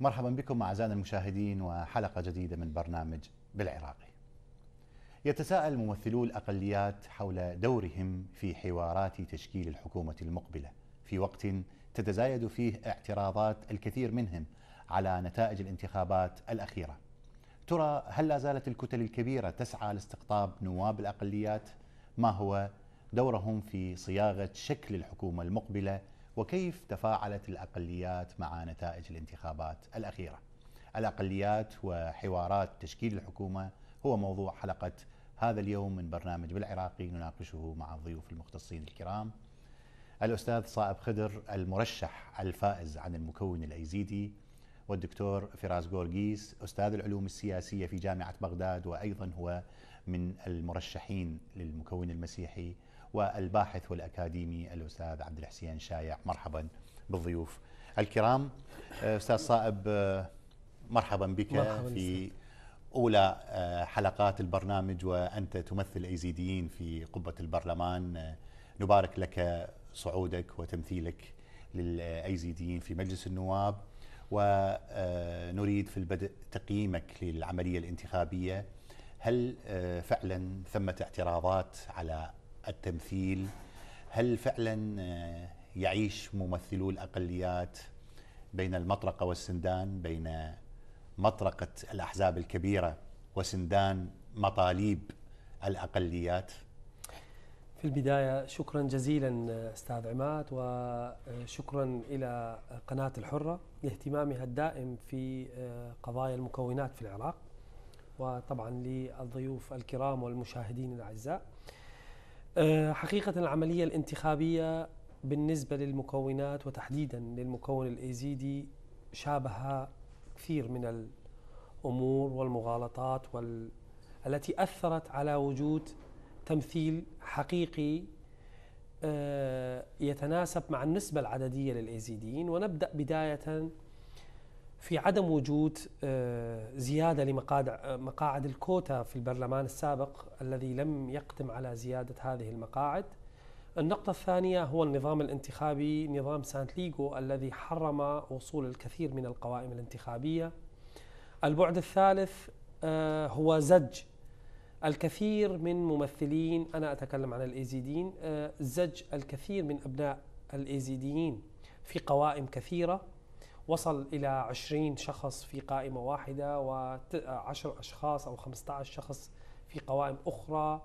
مرحبا بكم أعزائنا المشاهدين وحلقة جديدة من برنامج بالعراقي يتساءل ممثلو الأقليات حول دورهم في حوارات تشكيل الحكومة المقبلة في وقت تتزايد فيه اعتراضات الكثير منهم على نتائج الانتخابات الأخيرة ترى هل لا زالت الكتل الكبيرة تسعى لاستقطاب نواب الأقليات؟ ما هو دورهم في صياغة شكل الحكومة المقبلة؟ وكيف تفاعلت الأقليات مع نتائج الانتخابات الأخيرة الأقليات وحوارات تشكيل الحكومة هو موضوع حلقة هذا اليوم من برنامج بالعراقي نناقشه مع الضيوف المختصين الكرام الأستاذ صائب خدر المرشح الفائز عن المكون الأيزيدي والدكتور فراس غورغيس أستاذ العلوم السياسية في جامعة بغداد وأيضا هو من المرشحين للمكون المسيحي والباحث والأكاديمي الأستاذ عبد الحسين شايع مرحبا بالضيوف الكرام آه، أستاذ صائب آه، مرحبا بك مرحبا في سنة. أولى آه، حلقات البرنامج وأنت تمثل أيزيديين في قبة البرلمان نبارك لك صعودك وتمثيلك للأيزيديين في مجلس النواب ونريد في البدء تقييمك للعملية الانتخابية هل فعلا ثمة اعتراضات على التمثيل هل فعلا آه، يعيش ممثلو الأقليات بين المطرقة والسندان بين مطرقة الأحزاب الكبيرة وسندان مطالب الأقليات في البداية شكرا جزيلا آه، أستاذ عماد وشكرا آه، إلى قناة الحرة لاهتمامها الدائم في قضايا المكونات في العراق وطبعا للضيوف الكرام والمشاهدين الأعزاء آه، حقيقة العملية الانتخابية بالنسبة للمكونات وتحديدا للمكون الايزيدي شابها كثير من الامور والمغالطات وال... التي اثرت على وجود تمثيل حقيقي آه، يتناسب مع النسبة العددية للإيزيديين ونبدأ بداية في عدم وجود آه، زيادة لمقاعد الكوتا في البرلمان السابق الذي لم يقدم على زيادة هذه المقاعد النقطة الثانية هو النظام الانتخابي نظام سانت ليغو الذي حرم وصول الكثير من القوائم الانتخابية البعد الثالث آه، هو زج الكثير من ممثلين أنا أتكلم عن الإيزيديين آه، زج الكثير من أبناء الإيزيديين في قوائم كثيرة وصل إلى 20 شخص في قائمة واحدة و10 أشخاص أو 15 شخص في قوائم أخرى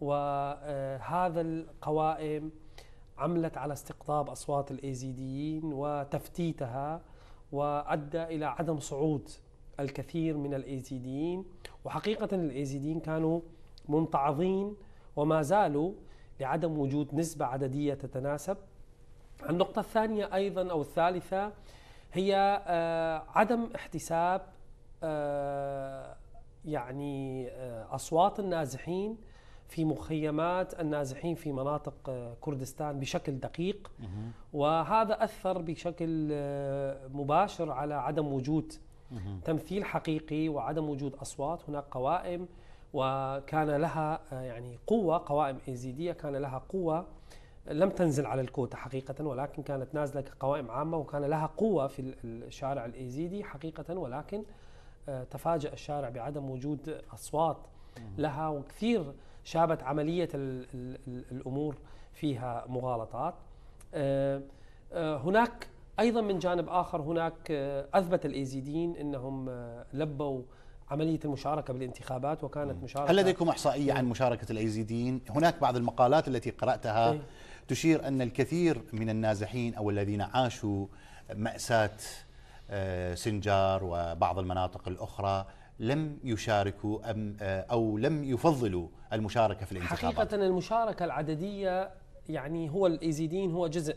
وهذا القوائم عملت على استقطاب أصوات الإيزيديين وتفتيتها وأدى إلى عدم صعود الكثير من الإيزيديين وحقيقة الإيزيديين كانوا منتعظين وما زالوا لعدم وجود نسبة عددية تتناسب النقطة الثانية أيضا أو الثالثة هي آه، عدم احتساب آه، يعني آه، اصوات النازحين في مخيمات النازحين في مناطق كردستان بشكل دقيق وهذا اثر بشكل مباشر على عدم وجود تمثيل حقيقي وعدم وجود اصوات هناك قوائم وكان لها يعني قوه قوائم ايزيديه كان لها قوه لم تنزل على الكوتا حقيقة ولكن كانت نازلة كقوائم عامة وكان لها قوة في الشارع الإيزيدي حقيقة ولكن آه، تفاجأ الشارع بعدم وجود أصوات لها وكثير شابت عملية الأمور فيها مغالطات آه، آه، هناك أيضا من جانب آخر هناك أثبت الإيزيديين أنهم لبوا عمليه المشاركه بالانتخابات وكانت مشاركه هل لديكم احصائيه عن مشاركه الايزيديين؟ هناك بعض المقالات التي قراتها إيه. تشير أن الكثير من النازحين أو الذين عاشوا مأساة آه، سنجار وبعض المناطق الأخرى لم يشاركوا أم آه، أو لم يفضلوا المشاركة في الانتخابات حقيقة المشاركة العددية يعني هو الإيزيدين هو جزء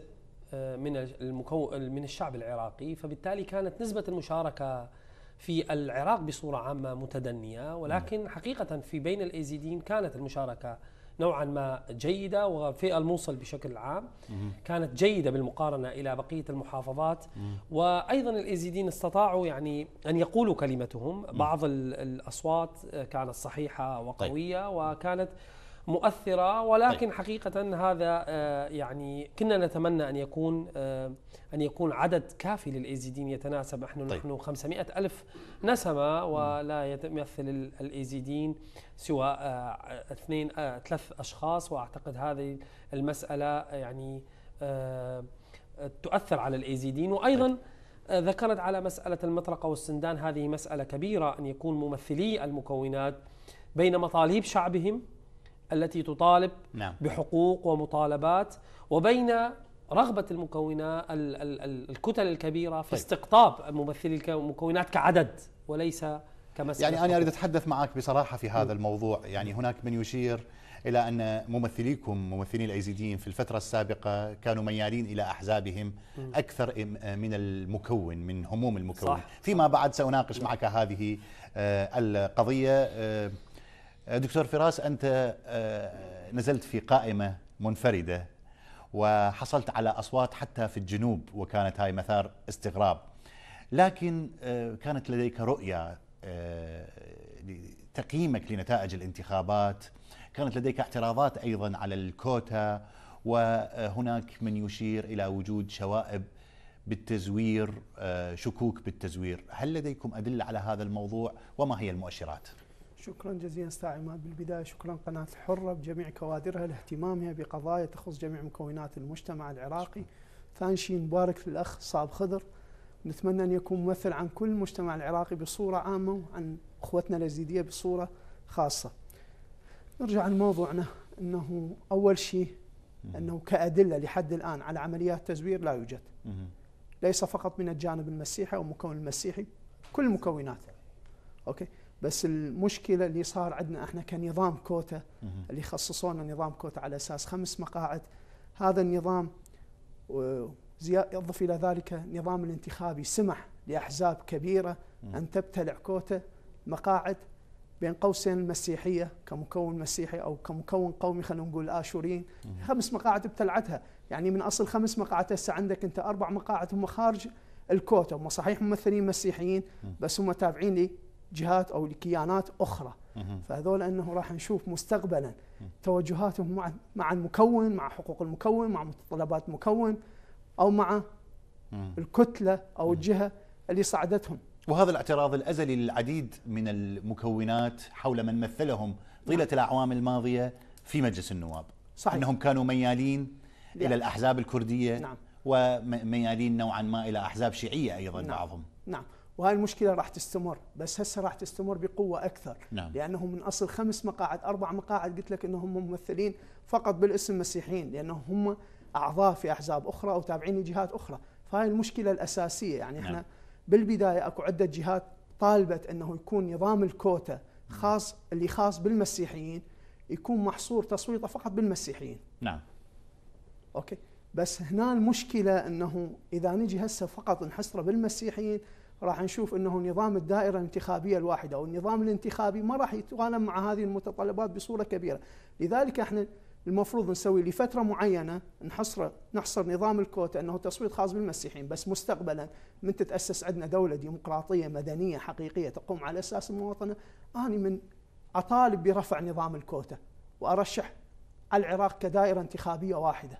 آه، من المكو... من الشعب العراقي فبالتالي كانت نسبة المشاركة في العراق بصورة عامة متدنية ولكن نعم. حقيقة في بين الإيزيدين كانت المشاركة نوعا ما جيدة وفئة الموصل بشكل عام كانت جيدة بالمقارنة إلى بقية المحافظات وأيضا الإيزيدين استطاعوا يعني أن يقولوا كلمتهم بعض الأصوات كانت صحيحة وقوية طيب. وكانت مؤثرة ولكن طيب. حقيقة هذا آه، يعني كنا نتمنى أن يكون آه، أن يكون عدد كافي للإيزيدين يتناسب نحن طيب. نحن 500 ألف نسمة ولا يمثل الإيزيدين سوى آه، اثنين ثلاث أشخاص وأعتقد هذه المسألة يعني تؤثر على الإيزيدين وأيضا طيب. ذكرت على مسألة المطرقة والسندان هذه مسألة كبيرة أن يكون ممثلي المكونات بين مطالب شعبهم التي تطالب نعم. بحقوق ومطالبات وبين رغبة المكونات الكتل الكبيرة في طيب. استقطاب ممثلي المكونات كعدد وليس كمسألة يعني أنا أريد أتحدث معك بصراحة في هذا م. الموضوع يعني هناك من يشير إلى أن ممثليكم ممثلي الأيزيديين في الفترة السابقة كانوا ميالين إلى أحزابهم م. أكثر من المكون من هموم المكون صح. فيما بعد سأناقش م. معك هذه آه، القضية آه، دكتور فراس أنت آه، نزلت في قائمة منفردة وحصلت على أصوات حتى في الجنوب وكانت هاي مثار استغراب لكن آه، كانت لديك رؤية آه، لتقييمك لنتائج الانتخابات كانت لديك اعتراضات أيضا على الكوتا وهناك من يشير إلى وجود شوائب بالتزوير شكوك بالتزوير هل لديكم أدلة على هذا الموضوع وما هي المؤشرات؟ شكرا جزيلا استاذ عماد بالبدايه شكرا قناه الحره بجميع كوادرها لاهتمامها بقضايا تخص جميع مكونات المجتمع العراقي. ثاني شيء نبارك للاخ صاب خضر نتمنى ان يكون ممثل عن كل المجتمع العراقي بصوره عامه وعن اخوتنا الازيديه بصوره خاصه. نرجع لموضوعنا انه اول شيء انه كادله لحد الان على عمليات تزوير لا يوجد. ليس فقط من الجانب المسيحي او المكون المسيحي كل المكونات. اوكي. بس المشكله اللي صار عندنا احنا كنظام كوتا اللي خصصونا نظام كوتا على اساس خمس مقاعد هذا النظام يضف الى ذلك النظام الانتخابي سمح لاحزاب كبيره ان تبتلع كوتا مقاعد بين قوسين المسيحيه كمكون مسيحي او كمكون قومي خلينا نقول اشوريين خمس مقاعد ابتلعتها يعني من اصل خمس مقاعد هسه عندك انت اربع مقاعد هم خارج الكوتا هم صحيح ممثلين مسيحيين بس هم تابعين جهات او لكيانات اخرى فهذول انه راح نشوف مستقبلا توجهاتهم مع مع المكون مع حقوق المكون مع متطلبات المكون او مع الكتله او الجهه اللي صعدتهم وهذا الاعتراض الازلي للعديد من المكونات حول من مثلهم طيله نعم. الاعوام الماضيه في مجلس النواب صحيح انهم كانوا ميالين الى نعم. الاحزاب الكرديه نعم وميالين نوعا ما الى احزاب شيعيه ايضا نعم. بعضهم نعم وهاي المشكله راح تستمر بس هسه راح تستمر بقوه اكثر نعم. لانهم من اصل خمس مقاعد اربع مقاعد قلت لك انهم ممثلين فقط بالاسم مسيحيين لانهم هم اعضاء في احزاب اخرى او تابعين لجهات اخرى فهاي المشكله الاساسيه يعني نعم. احنا بالبدايه اكو عده جهات طالبت انه يكون نظام الكوتا خاص اللي خاص بالمسيحيين يكون محصور تصويته فقط بالمسيحيين نعم اوكي بس هنا المشكله انه اذا نجي هسه فقط نحصره بالمسيحيين راح نشوف انه نظام الدائره الانتخابيه الواحده او النظام الانتخابي ما راح يتغالب مع هذه المتطلبات بصوره كبيره، لذلك احنا المفروض نسوي لفتره معينه نحصر نحصر نظام الكوتا انه تصويت خاص بالمسيحيين، بس مستقبلا من تتاسس عندنا دوله ديمقراطيه مدنيه حقيقيه تقوم على اساس المواطنه، اني من اطالب برفع نظام الكوتا وارشح العراق كدائره انتخابيه واحده.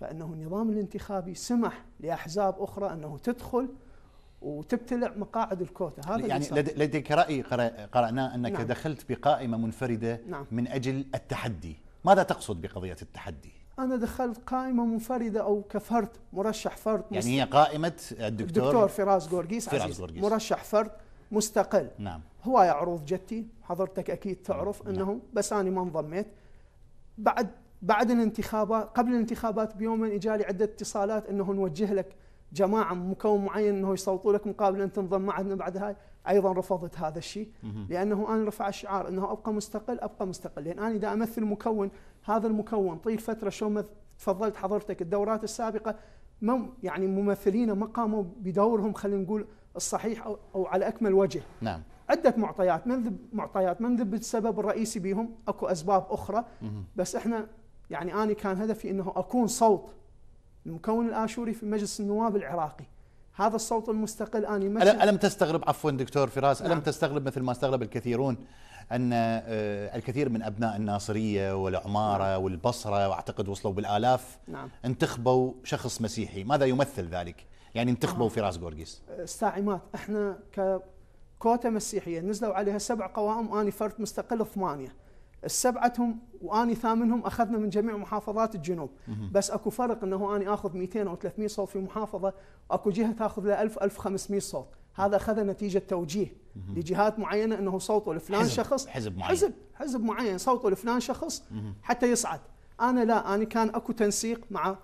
فانه النظام الانتخابي سمح لاحزاب اخرى انه تدخل وتبتلع مقاعد الكوتا هذا يعني لديك راي قراناه انك نعم. دخلت بقائمه منفرده نعم. من اجل التحدي ماذا تقصد بقضيه التحدي انا دخلت قائمه منفرده او كفرد مرشح فرد يعني هي قائمه آه، الدكتور الدكتور فراس جورجيس فراس عزيز جورجيس. مرشح فرد مستقل نعم هواية عروض جتي حضرتك أكيد تعرف نعم. أنه بس أنا ما انضميت بعد بعد الانتخابات قبل الانتخابات بيومين اجالي عده اتصالات انه نوجه لك جماعه مكون معين انه يصوتوا لك مقابل ان تنضم معنا بعد هاي ايضا رفضت هذا الشيء لانه انا رفع الشعار انه ابقى مستقل ابقى مستقل لان يعني انا اذا امثل مكون هذا المكون طيل فتره شو ما تفضلت حضرتك الدورات السابقه مم يعني ممثلين ما قاموا بدورهم خلينا نقول الصحيح او, أو على اكمل وجه نعم عده معطيات من ذب معطيات من ذب السبب الرئيسي بهم اكو اسباب اخرى بس احنا يعني انا كان هدفي انه اكون صوت المكون الاشوري في مجلس النواب العراقي هذا الصوت المستقل اني مش الم تستغرب عفوا دكتور فراس نعم. الم تستغرب مثل ما استغرب الكثيرون ان آه، الكثير من ابناء الناصريه والعماره نعم. والبصره واعتقد وصلوا بالالاف نعم. انتخبوا شخص مسيحي ماذا يمثل ذلك يعني انتخبوا آه. فراس جورجيس آه، استاعمات احنا ككوتا مسيحيه نزلوا عليها سبع قوائم اني فرد مستقل ثمانيه السبعه هم واني ثامنهم اخذنا من جميع محافظات الجنوب بس اكو فرق انه اني اخذ 200 او 300 صوت في محافظه اكو جهه تاخذ لها 1000 1500 صوت هذا اخذ نتيجه توجيه لجهات معينه انه صوته لفلان شخص حزب معين حزب حزب معين صوته لفلان شخص حتى يصعد انا لا انا كان اكو تنسيق مع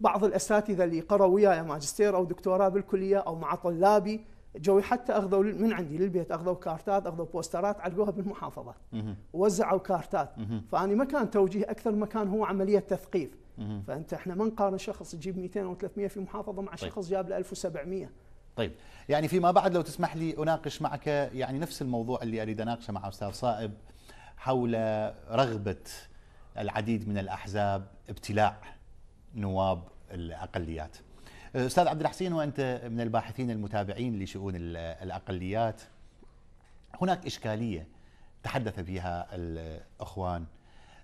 بعض الاساتذه اللي قروا وياي ماجستير او دكتوراه بالكليه او مع طلابي جوي حتى اخذوا من عندي للبيت اخذوا كارتات اخذوا بوسترات علقوها بالمحافظات ووزعوا كارتات فاني ما كان توجيه اكثر ما كان هو عمليه تثقيف فانت احنا ما نقارن شخص يجيب 200 او 300 في محافظه مع طيب. شخص جاب له 1700 طيب يعني فيما بعد لو تسمح لي اناقش معك يعني نفس الموضوع اللي اريد اناقشه مع استاذ صائب حول رغبه العديد من الاحزاب ابتلاع نواب الاقليات استاذ عبد الحسين وانت من الباحثين المتابعين لشؤون الاقليات هناك اشكاليه تحدث فيها الاخوان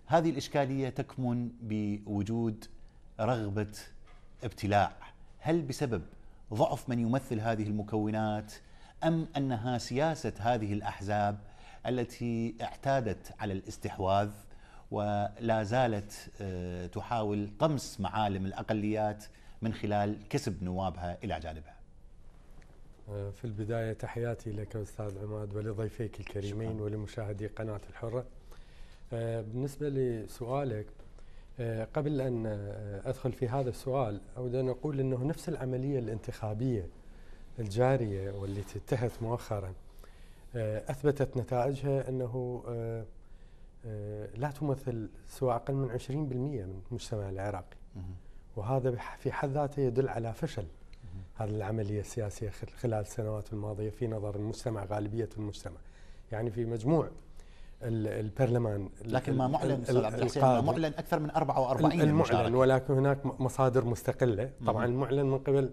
هذه الاشكاليه تكمن بوجود رغبه ابتلاع هل بسبب ضعف من يمثل هذه المكونات ام انها سياسه هذه الاحزاب التي اعتادت على الاستحواذ ولا زالت آه، تحاول طمس معالم الاقليات من خلال كسب نوابها إلى جانبها آه، في البداية تحياتي لك أستاذ عماد ولضيفيك الكريمين شكرا. ولمشاهدي قناة الحرة آه، بالنسبة لسؤالك آه، قبل أن أدخل في هذا السؤال أود أن أقول أنه نفس العملية الانتخابية الجارية واللي انتهت مؤخرا أثبتت نتائجها أنه لا تمثل سوى أقل من 20% من المجتمع العراقي وهذا في حد ذاته يدل على فشل هذه العملية السياسية خلال السنوات الماضية في نظر المجتمع غالبية المجتمع يعني في مجموع البرلمان لكن ما معلن استاذ ما معلن اكثر من 44 المعلن ولكن هناك مصادر مستقله طبعا المعلن من قبل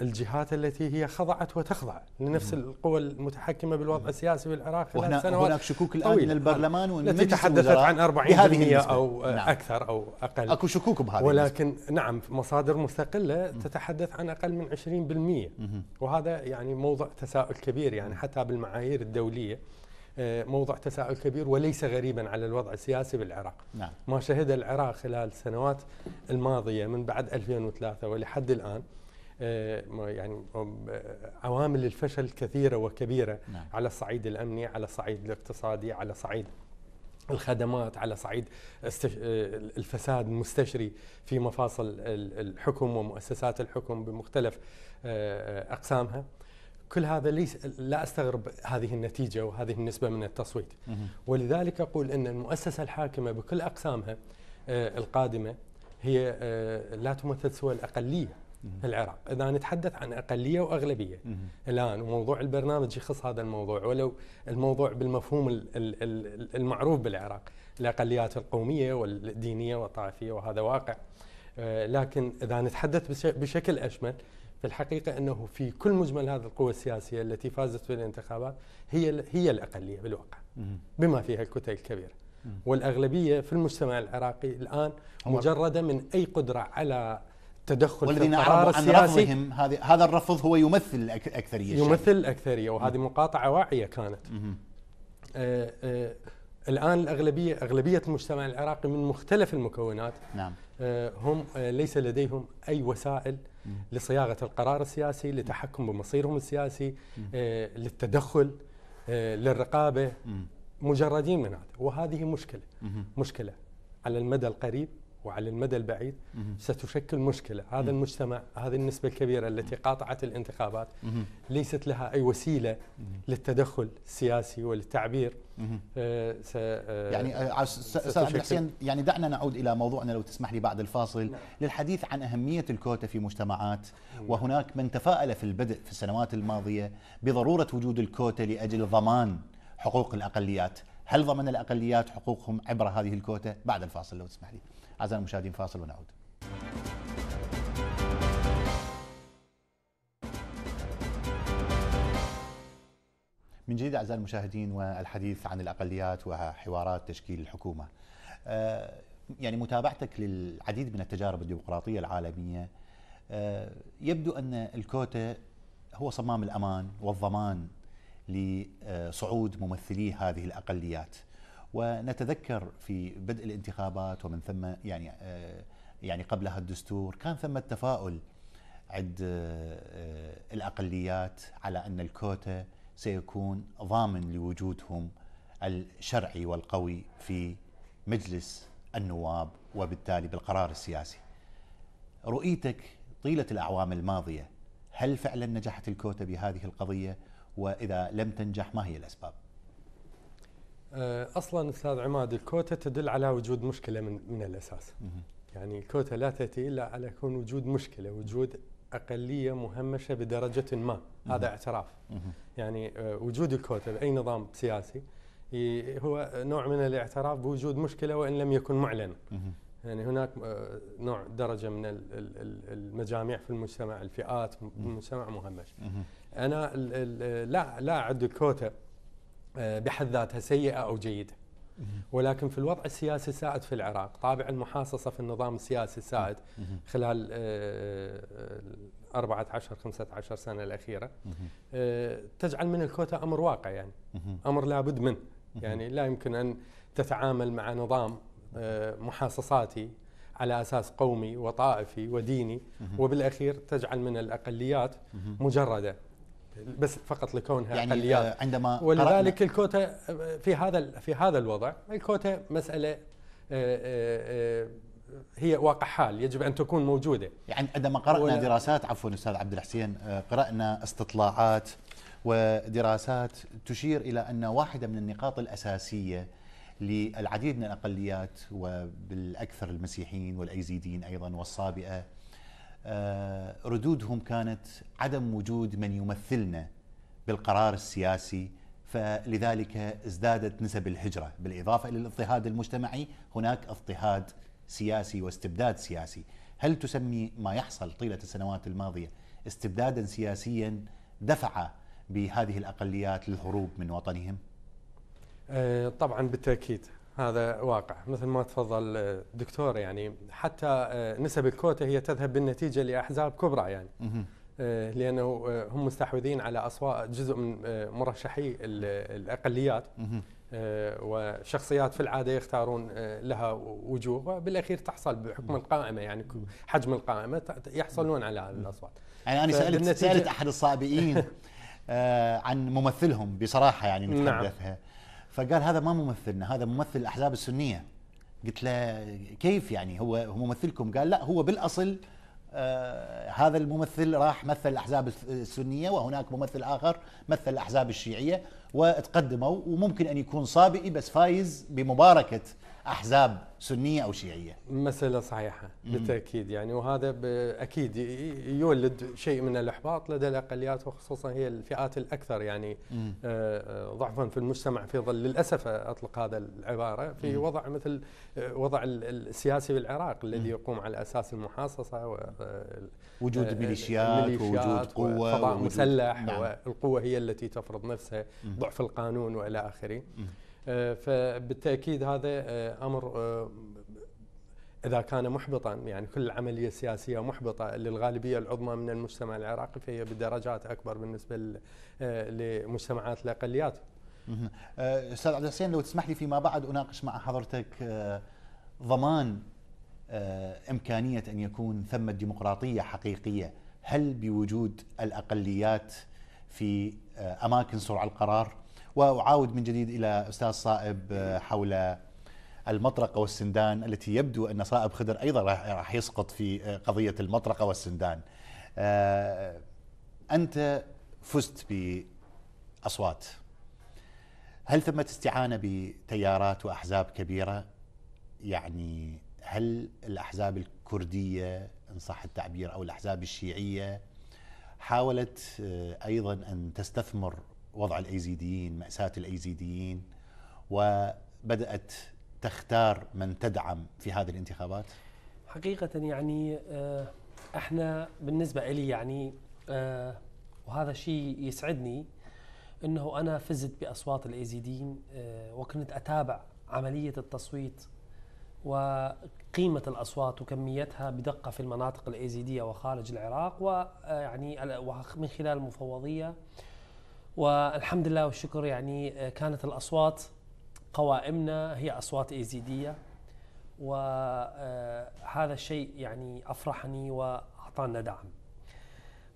الجهات التي هي خضعت وتخضع لنفس القوى المتحكمة بالوضع السياسي بالعراق خلال وهنا سنوات هناك شكوك الآن من البرلمان ومن التي تحدثت عن 40% أو نعم. أكثر أو أقل أكو شكوك بهذه ولكن النسبة. نعم مصادر مستقلة مم. تتحدث عن أقل من 20% مم. وهذا يعني موضع تساؤل كبير يعني حتى بالمعايير الدولية آه، موضع تساؤل كبير وليس غريبا على الوضع السياسي بالعراق نعم. ما شهد العراق خلال السنوات الماضية من بعد 2003 ولحد الآن آه، يعني آه، عوامل الفشل كثيرة وكبيرة نعم. على الصعيد الأمني على الصعيد الاقتصادي على صعيد الخدمات على صعيد آه، الفساد المستشري في مفاصل الحكم ومؤسسات الحكم بمختلف أقسامها كل هذا ليس لا استغرب هذه النتيجه وهذه النسبه من التصويت ولذلك اقول ان المؤسسه الحاكمه بكل اقسامها القادمه هي لا تمثل سوى الاقليه العراق اذا نتحدث عن اقليه واغلبيه الان وموضوع البرنامج يخص هذا الموضوع ولو الموضوع بالمفهوم المعروف بالعراق الاقليات القوميه والدينيه والطائفيه وهذا واقع آه، لكن اذا نتحدث بشكل اشمل في الحقيقه انه في كل مجمل هذه القوى السياسيه التي فازت في الانتخابات هي هي الاقليه بالواقع بما فيها الكتل الكبيره والاغلبيه في المجتمع العراقي الان مجرده من اي قدره على تدخل والذين اعرضوا عن رفضهم هذا هذا الرفض هو يمثل الاكثريه يمثل الاكثريه وهذه مقاطعه واعيه كانت آآ آآ آه، آه، الان الاغلبيه اغلبيه المجتمع العراقي من مختلف المكونات نعم آه، هم ليس لديهم اي وسائل لصياغه القرار السياسي لتحكم بمصيرهم السياسي للتدخل للرقابه مجردين من هذا وهذه مشكله مشكله على المدى القريب وعلى المدى البعيد ستشكل مشكله، هذا المجتمع هذه النسبه الكبيره التي قاطعت الانتخابات ليست لها اي وسيله للتدخل السياسي والتعبير آه،, آه يعني استاذ آه، عبد الحسين يعني دعنا نعود الى موضوعنا لو تسمح لي بعد الفاصل نعم. للحديث عن اهميه الكوتا في مجتمعات نعم. وهناك من تفاءل في البدء في السنوات الماضيه بضروره وجود الكوتا لاجل ضمان حقوق الاقليات، هل ضمن الاقليات حقوقهم عبر هذه الكوتا؟ بعد الفاصل لو تسمح لي. أعزائي المشاهدين فاصل ونعود من جديد أعزائي المشاهدين والحديث عن الأقليات وحوارات تشكيل الحكومة آه، يعني متابعتك للعديد من التجارب الديمقراطية العالمية آه، يبدو أن الكوتا هو صمام الأمان والضمان لصعود ممثلي هذه الأقليات ونتذكر في بدء الانتخابات ومن ثم يعني آه، يعني قبلها الدستور كان ثم تفاؤل عند آه، آه، الاقليات على ان الكوتا سيكون ضامن لوجودهم الشرعي والقوي في مجلس النواب وبالتالي بالقرار السياسي. رؤيتك طيله الاعوام الماضيه هل فعلا نجحت الكوتا بهذه القضيه واذا لم تنجح ما هي الاسباب؟ آه، اصلا استاذ عماد الكوتا تدل على وجود مشكله من من الاساس. يعني الكوتا لا تاتي الا على كون وجود مشكله، وجود اقليه مهمشه بدرجه ما، هذا اعتراف. يعني آه، وجود الكوتا باي نظام سياسي هو نوع من الاعتراف بوجود مشكله وان لم يكن معلن. يعني هناك آه، نوع درجه من المجاميع في المجتمع، الفئات في المجتمع مهمش. انا لا لا اعد الكوتا آه، بحد ذاتها سيئه او جيده ولكن في الوضع السياسي السائد في العراق طابع المحاصصة في النظام السياسي السائد خلال 14 آه، 15 آه، سنة الأخيرة تجعل من الكوتا أمر واقع يعني أمر لابد منه يعني لا يمكن أن تتعامل مع نظام محاصصاتي على أساس قومي وطائفي وديني وبالأخير تجعل من الأقليات مجردة بس فقط لكونها يعني اقليات آه، عندما ولذلك الكوتا آه، في هذا في هذا الوضع الكوتا مساله آه، هي واقع حال يجب ان تكون موجوده يعني عندما قرانا دراسات عفوا استاذ عبد الحسين قرانا استطلاعات ودراسات تشير الى ان واحده من النقاط الاساسيه للعديد من الاقليات وبالاكثر المسيحيين والايزيديين ايضا والصابئه آه، ردودهم كانت عدم وجود من يمثلنا بالقرار السياسي فلذلك ازدادت نسب الهجرة بالإضافة إلى الاضطهاد المجتمعي هناك اضطهاد سياسي واستبداد سياسي هل تسمي ما يحصل طيلة السنوات الماضية استبدادا سياسيا دفع بهذه الأقليات للهروب من وطنهم؟ آه، طبعا بالتأكيد هذا واقع مثل ما تفضل آه، دكتور يعني حتى آه، نسب الكوتا هي تذهب بالنتيجه لاحزاب كبرى يعني آه، لانه هم مستحوذين على اصوات جزء من مرشحي الاقليات وشخصيات في العاده يختارون لها وجوه وبالاخير تحصل بحكم القائمه يعني حجم القائمه يحصلون على هذه الاصوات يعني انا سالت سالت احد الصابئين عن ممثلهم بصراحه يعني نتحدث نعم. فقال هذا ما ممثلنا هذا ممثل الاحزاب السنيه قلت له كيف يعني هو ممثلكم قال لا هو بالاصل آه هذا الممثل راح مثل الاحزاب السنيه وهناك ممثل اخر مثل الاحزاب الشيعيه وتقدموا وممكن ان يكون صابئي بس فايز بمباركه احزاب سنيه او شيعيه. مساله صحيحه بالتاكيد يعني وهذا اكيد يولد شيء من الاحباط لدى الاقليات وخصوصا هي الفئات الاكثر يعني آه، آه، ضعفا في المجتمع في ظل للاسف اطلق هذا العباره في وضع مثل آه، وضع السياسي بالعراق الذي يقوم على اساس المحاصصه و وجود ميليشيات ووجود قوه مسلح نعم. والقوه هي التي تفرض نفسها ضعف القانون والى اخره. فبالتاكيد هذا آه، امر آه، اذا كان محبطا يعني كل عمليه سياسيه محبطه للغالبيه العظمى من المجتمع العراقي فهي بدرجات اكبر بالنسبه آه، لمجتمعات الاقليات. استاذ عبد الحسين لو تسمح لي فيما بعد اناقش مع حضرتك ضمان امكانيه ان يكون ثمه ديمقراطيه حقيقيه، هل بوجود الاقليات في اماكن صنع القرار؟ واعاود من جديد الى استاذ صائب آه، حول المطرقه والسندان التي يبدو ان صائب خضر ايضا راح يسقط في آه، قضيه المطرقه والسندان. آه، انت فزت باصوات. هل ثمة استعانه بتيارات واحزاب كبيره؟ يعني هل الاحزاب الكرديه ان صح التعبير او الاحزاب الشيعيه حاولت ايضا ان تستثمر وضع الايزيديين ماساه الايزيديين وبدات تختار من تدعم في هذه الانتخابات حقيقه يعني آه، احنا بالنسبه لي يعني آه، وهذا شيء يسعدني انه انا فزت باصوات الايزيديين آه، وكنت اتابع عمليه التصويت وقيمة الأصوات وكميتها بدقة في المناطق الإيزيدية وخارج العراق ويعني من خلال المفوضية والحمد لله والشكر يعني آه، كانت الأصوات قوائمنا هي أصوات إيزيدية وهذا آه، الشيء يعني أفرحني وأعطانا دعم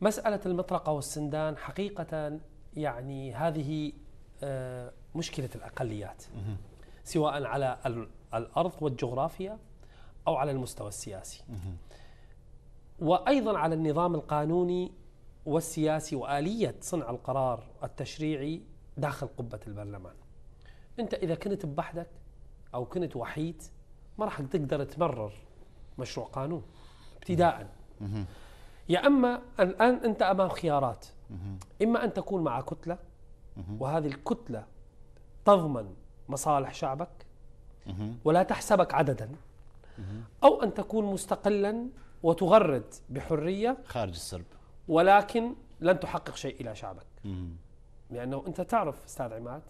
مسألة المطرقة والسندان حقيقة يعني هذه آه، مشكلة الأقليات سواء على الأرض والجغرافيا أو على المستوى السياسي وأيضا على النظام القانوني والسياسي واليه صنع القرار التشريعي داخل قبه البرلمان. انت اذا كنت بوحدك او كنت وحيد ما راح تقدر تمرر مشروع قانون ابتداء. يا اما الان انت امام خيارات اما ان تكون مع كتله وهذه الكتله تضمن مصالح شعبك ولا تحسبك عددا او ان تكون مستقلا وتغرد بحريه خارج السرب ولكن لن تحقق شيء إلى شعبك لأنه أنت تعرف أستاذ عماد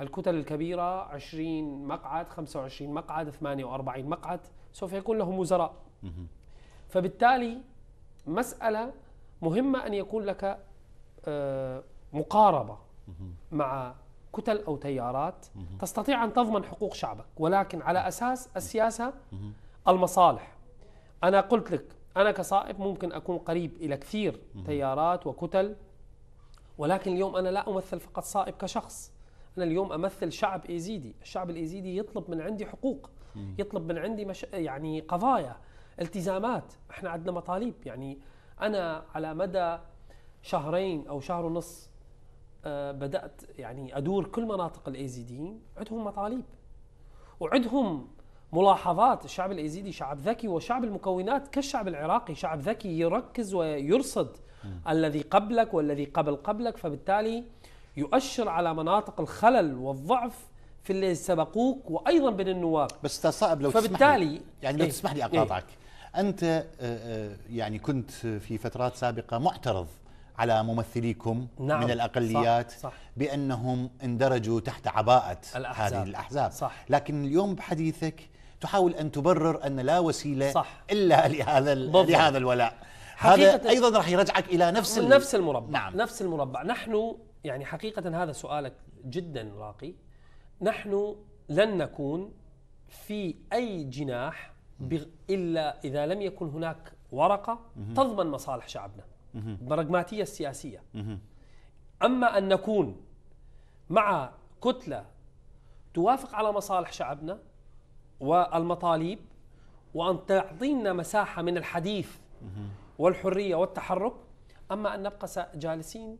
الكتل الكبيرة 20 مقعد 25 مقعد 48 مقعد سوف يكون لهم وزراء فبالتالي مسألة مهمة أن يكون لك آه، مقاربة مع كتل أو تيارات تستطيع أن تضمن حقوق شعبك ولكن على أساس السياسة المصالح أنا قلت لك أنا كصائب ممكن أكون قريب إلى كثير تيارات وكتل ولكن اليوم أنا لا أمثل فقط صائب كشخص أنا اليوم أمثل شعب إيزيدي الشعب الإيزيدي يطلب من عندي حقوق يطلب من عندي مش... يعني قضايا التزامات احنا عندنا مطالب يعني أنا على مدى شهرين أو شهر ونص آه، بدأت يعني أدور كل مناطق الإيزيديين عندهم مطالب وعندهم ملاحظات الشعب الايزيدي شعب ذكي وشعب المكونات كالشعب العراقي شعب ذكي يركز ويرصد م. الذي قبلك والذي قبل قبلك فبالتالي يؤشر على مناطق الخلل والضعف في اللي سبقوك وايضا بين النواب بس صعب لو فبالتالي تسمح لي يعني لو إيه؟ تسمح لي إيه. اقاطعك إيه؟ انت آه، آه، يعني كنت في فترات سابقه معترض على ممثليكم نعم من الاقليات صح صح بانهم اندرجوا تحت عباءه الأحزاب هذه الاحزاب صح لكن اليوم بحديثك تحاول ان تبرر ان لا وسيله صح. الا لهذا لهذا الولاء هذا ايضا راح يرجعك الى نفس نفس المربع نعم. نفس المربع نحن يعني حقيقه هذا سؤالك جدا راقي نحن لن نكون في اي جناح الا اذا لم يكن هناك ورقه تضمن مصالح شعبنا البراغماتيه السياسيه اما ان نكون مع كتله توافق على مصالح شعبنا والمطالب وأن تعطينا مساحة من الحديث والحرية والتحرك اما ان نبقى جالسين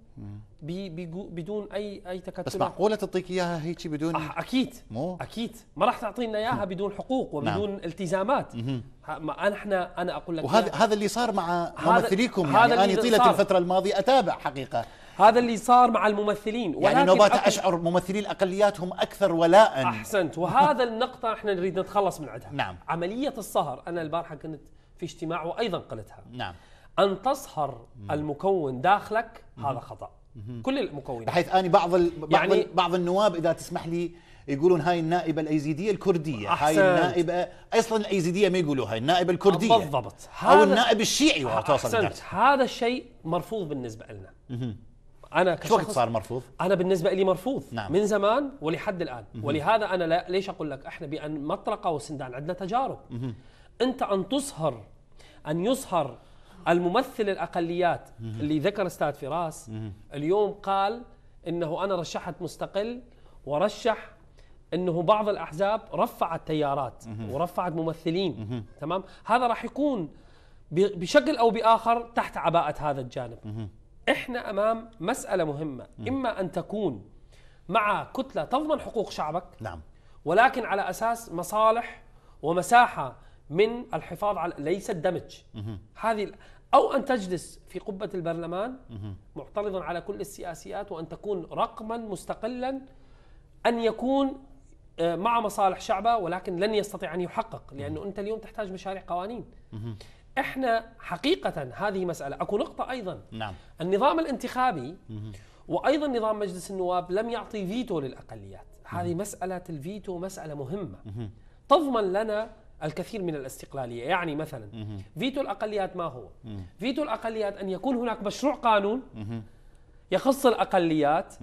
بي بدون اي اي تكتل بس معقوله تعطيك اياها هيك بدون اكيد مو اكيد ما راح تعطينا اياها بدون حقوق نعم. وبدون نعم. التزامات انا احنا انا اقول لك وهذا هذا اللي صار مع ممثليكم يعني انا طيله الفتره الماضيه اتابع حقيقه هذا اللي صار مع الممثلين يعني نوبات أكل... اشعر ممثلي الاقليات هم اكثر ولاء احسنت وهذا النقطه احنا نريد نتخلص من عندها نعم عمليه الصهر انا البارحه كنت في اجتماع وايضا قلتها نعم ان تصهر المكون داخلك هذا خطا كل المكونات بحيث اني بعض ال... بعض يعني ال... بعض النواب اذا تسمح لي يقولون هاي النائبة الأيزيدية الكردية أحسنت. هاي النائبة أصلا الأيزيدية ما يقولوها هاي النائبة الكردية بالضبط أو النائب الشيعي أحسنت هذا الشيء مرفوض بالنسبة لنا انا كشخص وقت صار مرفوض؟ انا بالنسبه لي مرفوض نعم. من زمان ولحد الان مه. ولهذا انا لا ليش اقول لك احنا بان مطرقه وسندان عندنا تجارب مه. انت ان تصهر ان يصهر الممثل الاقليات مه. اللي ذكر استاذ فراس مه. اليوم قال انه انا رشحت مستقل ورشح انه بعض الاحزاب رفعت تيارات مه. ورفعت ممثلين مه. تمام هذا راح يكون بشكل او باخر تحت عباءه هذا الجانب مه. احنا امام مساله مهمه م. اما ان تكون مع كتله تضمن حقوق شعبك نعم ولكن على اساس مصالح ومساحه من الحفاظ على ليس الدمج هذه او ان تجلس في قبه البرلمان معترضا على كل السياسيات وان تكون رقما مستقلا ان يكون آه، مع مصالح شعبه ولكن لن يستطيع ان يحقق لانه انت اليوم تحتاج مشاريع قوانين احنا حقيقة هذه مسألة اكو نقطة ايضا نعم النظام الانتخابي وايضا نظام مجلس النواب لم يعطي فيتو للاقليات هذه مسألة الفيتو مسألة مهمة تضمن لنا الكثير من الاستقلالية يعني مثلا فيتو الأقليات ما هو فيتو الأقليات أن يكون هناك مشروع قانون يخص الأقليات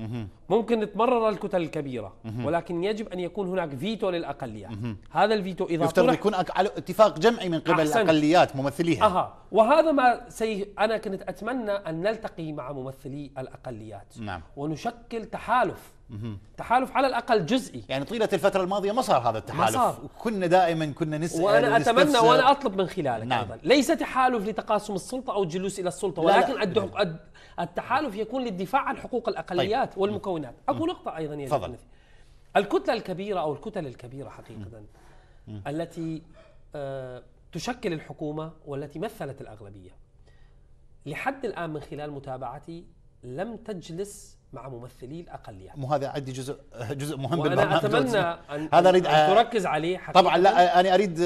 ممكن تمرر الكتل الكبيرة ولكن يجب أن يكون هناك فيتو للاقليات هذا الفيتو إذا يفترض يكون على اتفاق جمعي من قبل أحسن. الأقليات ممثليها أها وهذا ما سي... أنا كنت أتمنى أن نلتقي مع ممثلي الأقليات نعم. ونشكل تحالف تحالف على الاقل جزئي يعني طيله الفتره الماضيه ما صار هذا التحالف ما صار. كنا دائما كنا نسال وانا اتمنى وانا اطلب من خلالك نعم. ايضا ليس تحالف لتقاسم السلطه او الجلوس الى السلطه ولكن لا لا. التحالف يكون للدفاع عن حقوق الاقليات طيب. والمكونات اكو نقطه ايضا يجب الكتله الكبيره او الكتل الكبيره حقيقه م. التي آه، تشكل الحكومه والتي مثلت الاغلبيه لحد الان من خلال متابعتي لم تجلس مع ممثلي الاقليات يعني. مو هذا عندي جزء جزء مهم وانا اتمنى ان هذا اريد أن تركز عليه حقيقة. طبعا لا انا اريد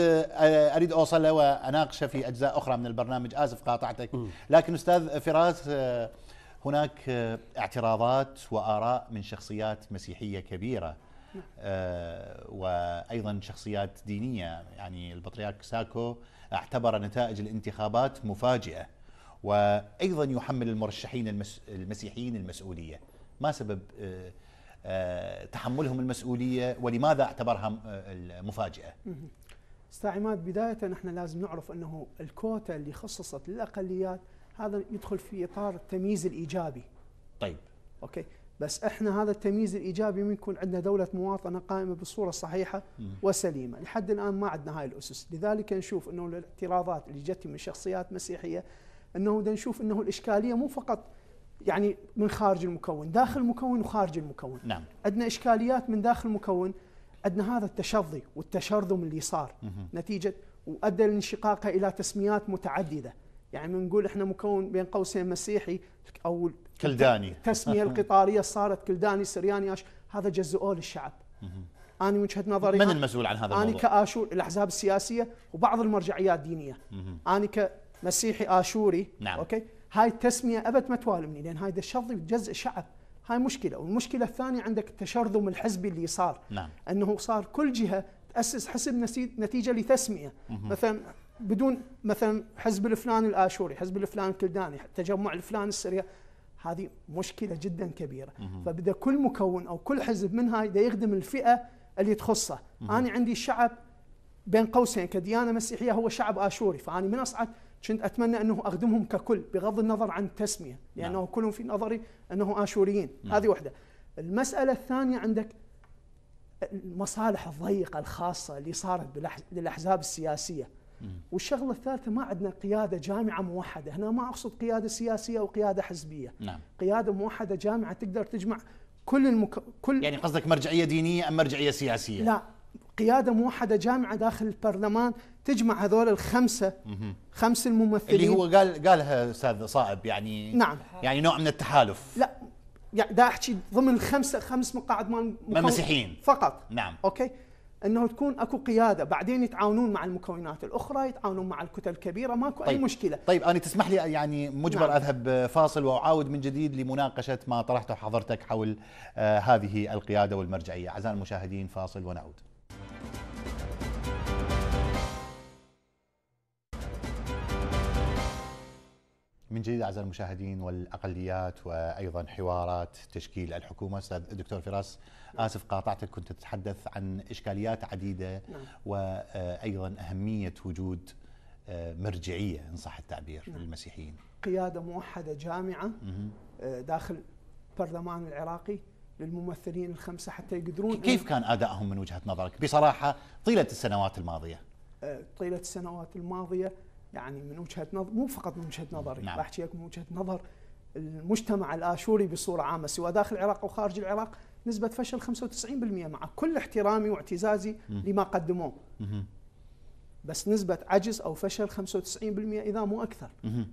اريد اوصله واناقشه في اجزاء اخرى من البرنامج اسف قاطعتك لكن استاذ فراس هناك اعتراضات واراء من شخصيات مسيحيه كبيره آه، وايضا شخصيات دينيه يعني البطريرك ساكو اعتبر نتائج الانتخابات مفاجئه وأيضا يحمل المرشحين المسيحيين المسؤولية ما سبب آه، آه، تحملهم المسؤولية ولماذا اعتبرها آه، مفاجأة استاذ عماد بداية نحن لازم نعرف أنه الكوتا اللي خصصت للأقليات هذا يدخل في إطار التمييز الإيجابي طيب أوكي بس احنا هذا التمييز الايجابي من يكون عندنا دوله مواطنه قائمه بالصوره الصحيحه وسليمه، لحد الان ما عندنا هاي الاسس، لذلك نشوف انه الاعتراضات اللي جت من شخصيات مسيحيه انه نشوف انه الاشكاليه مو فقط يعني من خارج المكون داخل المكون وخارج المكون نعم عندنا اشكاليات من داخل المكون عندنا هذا التشظي والتشرذم اللي صار مه. نتيجه وادى الانشقاق الى تسميات متعدده يعني نقول احنا مكون بين قوسين مسيحي او كلداني التسميه القطاريه صارت كلداني سرياني أش... هذا جزؤه للشعب انا من وجهه نظري من المسؤول عن هذا الموضوع؟ انا كاشور الاحزاب السياسيه وبعض المرجعيات الدينيه انا ك مسيحي اشوري نعم اوكي هاي التسميه ابد ما توالمني لان هاي تشظي جزء شعب هاي مشكله والمشكله الثانيه عندك التشرذم الحزبي اللي صار نعم. انه صار كل جهه تاسس حسب نتيجه لتسميه مه. مثلا بدون مثلا حزب الفلاني الاشوري حزب الفلاني الكلداني التجمع الفلاني السريع هذه مشكله جدا كبيره مه. فبدا كل مكون او كل حزب من هاي يخدم الفئه اللي تخصه مه. انا عندي الشعب بين قوسين كديانه مسيحيه هو شعب اشوري فاني من اصعد كنت اتمنى انه اخدمهم ككل بغض النظر عن التسميه لانه نعم. كلهم في نظري انه اشوريين نعم. هذه واحده المساله الثانيه عندك المصالح الضيقه الخاصه اللي صارت للاحزاب السياسيه والشغله الثالثه ما عندنا قياده جامعه موحده، هنا ما اقصد قياده سياسيه أو قيادة حزبيه، نعم. قياده موحده جامعه تقدر تجمع كل المك... كل يعني قصدك مرجعيه دينيه ام مرجعيه سياسيه؟ لا قياده موحده جامعه داخل البرلمان تجمع هذول الخمسه خمس الممثلين اللي هو قال قالها استاذ صائب يعني نعم يعني نوع من التحالف لا يعني دا احكي ضمن الخمسه خمس مقاعد مال مسيحيين فقط نعم اوكي انه تكون اكو قياده بعدين يتعاونون مع المكونات الاخرى يتعاونون مع الكتل الكبيره ماكو طيب. اي مشكله طيب انا تسمح لي يعني مجبر نعم. اذهب فاصل واعاود من جديد لمناقشه ما طرحته حضرتك حول آه هذه القياده والمرجعيه اعزائي المشاهدين فاصل ونعود من جديد اعزائي المشاهدين والاقليات وايضا حوارات تشكيل الحكومه استاذ الدكتور فراس اسف قاطعتك كنت تتحدث عن اشكاليات عديده نعم. وايضا اهميه وجود آه، مرجعيه ان صح التعبير نعم. للمسيحيين قياده موحده جامعه آه، داخل البرلمان العراقي للممثلين الخمسه حتى يقدرون كيف كان ادائهم من وجهه نظرك بصراحه طيله السنوات الماضيه؟ آه، طيله السنوات الماضيه يعني من وجهه نظر مو فقط من وجهه نظري نعم. راح لك من وجهه نظر المجتمع الاشوري بصوره عامه سواء داخل العراق او خارج العراق نسبه فشل 95% مع كل احترامي واعتزازي لما قدموه مم. بس نسبة عجز أو فشل 95% إذا مو أكثر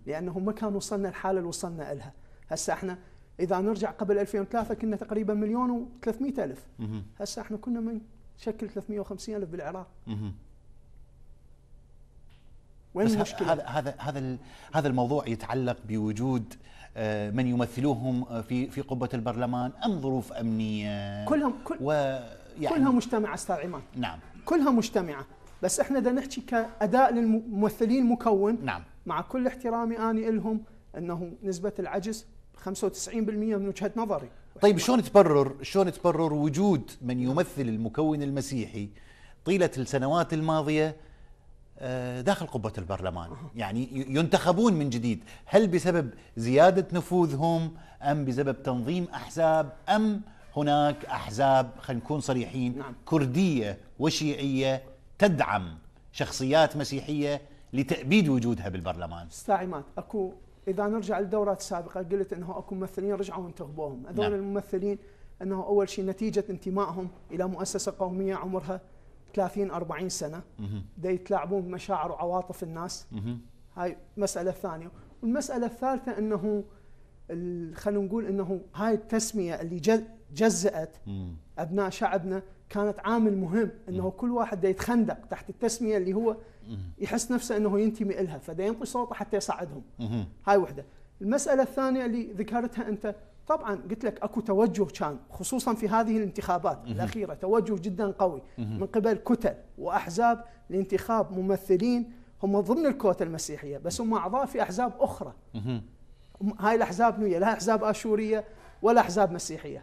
لأنهم ما كانوا وصلنا الحالة اللي وصلنا لها هسه احنا اذا نرجع قبل 2003 كنا تقريبا مليون و300 الف هسه احنا كنا من شكل 350 الف بالعراق وين المشكله هذا هذا هذا هذا الموضوع يتعلق بوجود آه، من يمثلوهم آه، في في قبه البرلمان ام ظروف امنيه كلهم كل ويعني كلها مجتمعه استاذ عماد نعم كلها مجتمعه بس احنا بدنا نحكي كاداء للممثلين مكون نعم مع كل احترامي اني لهم انه نسبه العجز 95% من وجهه نظري طيب شلون تبرر شلون تبرر وجود من يمثل المكون المسيحي طيله السنوات الماضيه آه، داخل قبه البرلمان يعني ينتخبون من جديد هل بسبب زياده نفوذهم ام بسبب تنظيم احزاب ام هناك احزاب خلينا نكون صريحين نعم. كرديه وشيعيه تدعم شخصيات مسيحيه لتأبيد وجودها بالبرلمان استاذ اكو اذا نرجع للدورات السابقه قلت انه اكو ممثلين رجعوا انتخبوهم، هذول نعم. الممثلين انه اول شيء نتيجه انتمائهم الى مؤسسه قوميه عمرها 30 40 سنه دا يتلاعبون بمشاعر وعواطف الناس هاي مساله ثانيه والمساله الثالثه انه خلينا نقول انه هاي التسميه اللي جزأت ابناء شعبنا كانت عامل مهم انه كل واحد يتخندق تحت التسميه اللي هو يحس نفسه انه ينتمي الها فدا ينقي صوته حتى يصعدهم هاي وحده المساله الثانيه اللي ذكرتها انت طبعا قلت لك اكو توجه كان خصوصا في هذه الانتخابات الاخيره توجه جدا قوي من قبل كتل واحزاب لانتخاب ممثلين هم ضمن الكوتا المسيحيه بس هم اعضاء في احزاب اخرى هاي الاحزاب هي لا احزاب اشوريه ولا احزاب مسيحيه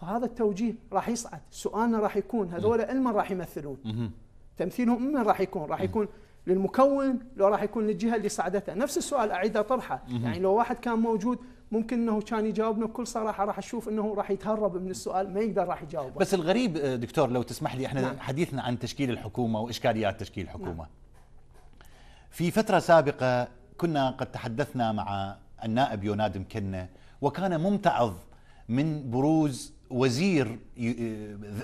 فهذا التوجيه راح يصعد سؤالنا راح يكون هذول علما راح يمثلون تمثيلهم من راح يكون راح يكون للمكون لو راح يكون للجهه اللي صعدتها نفس السؤال اعيد طرحه يعني لو واحد كان موجود ممكن انه كان يجاوبنا بكل صراحه راح اشوف انه راح يتهرب من السؤال ما يقدر راح يجاوبه بس الغريب آه، دكتور لو تسمح لي احنا نعم. حديثنا عن تشكيل الحكومه واشكاليات تشكيل نعم. الحكومه نعم. في فتره سابقه كنا قد تحدثنا مع النائب يوناد مكنه وكان ممتعض من بروز وزير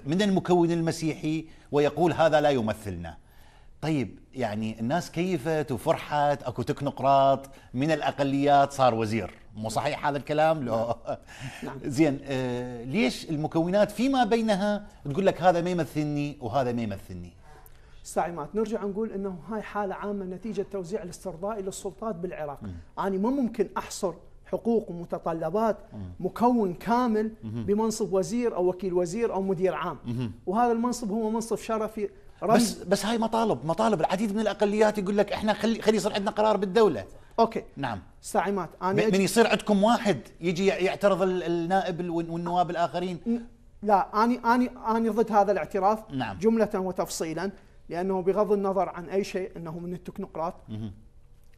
من المكون المسيحي ويقول هذا لا يمثلنا طيب يعني الناس كيفت وفرحت اكو تكنقراط من الاقليات صار وزير مو صحيح هذا الكلام لو نعم. زين آه ليش المكونات فيما بينها تقول لك هذا ما يمثلني وهذا ما يمثلني استعمات نرجع نقول انه هاي حاله عامه نتيجه توزيع الاسترضائي للسلطات بالعراق انا يعني ما ممكن احصر حقوق ومتطلبات مكون كامل بمنصب وزير او وكيل وزير او مدير عام وهذا المنصب هو منصب شرفي بس بس هاي مطالب مطالب العديد من الاقليات يقول لك احنا خلي خلي يصير عندنا قرار بالدوله اوكي نعم ساعمات انا من يصير عندكم واحد يجي يعترض النائب والنواب الاخرين لا اني اني اني ضد هذا الاعتراف نعم. جمله وتفصيلا لانه بغض النظر عن اي شيء انه من التكنوقراط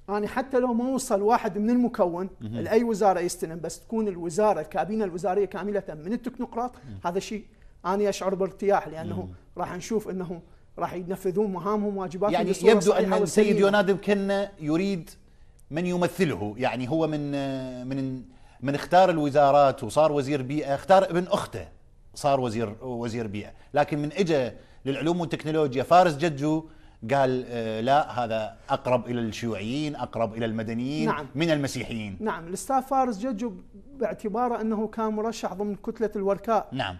يعني حتى لو ما وصل واحد من المكون لأي وزارة يستلم بس تكون الوزارة الكابينة الوزارية كاملة من التكنوقراط هذا شيء أنا أشعر بارتياح لأنه راح نشوف أنه راح ينفذون مهامهم واجباتهم يعني يبدو أن السيد يوناد كان يريد من يمثله يعني هو من من من اختار الوزارات وصار وزير بيئة اختار ابن أخته صار وزير وزير بيئة لكن من اجى للعلوم والتكنولوجيا فارس جدجو قال آه، لا هذا اقرب الى الشيوعيين اقرب الى المدنيين نعم. من المسيحيين نعم الاستاذ فارس ججو باعتباره انه كان مرشح ضمن كتله الوركاء نعم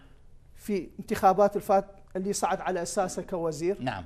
في انتخابات الفات اللي صعد على اساسها كوزير نعم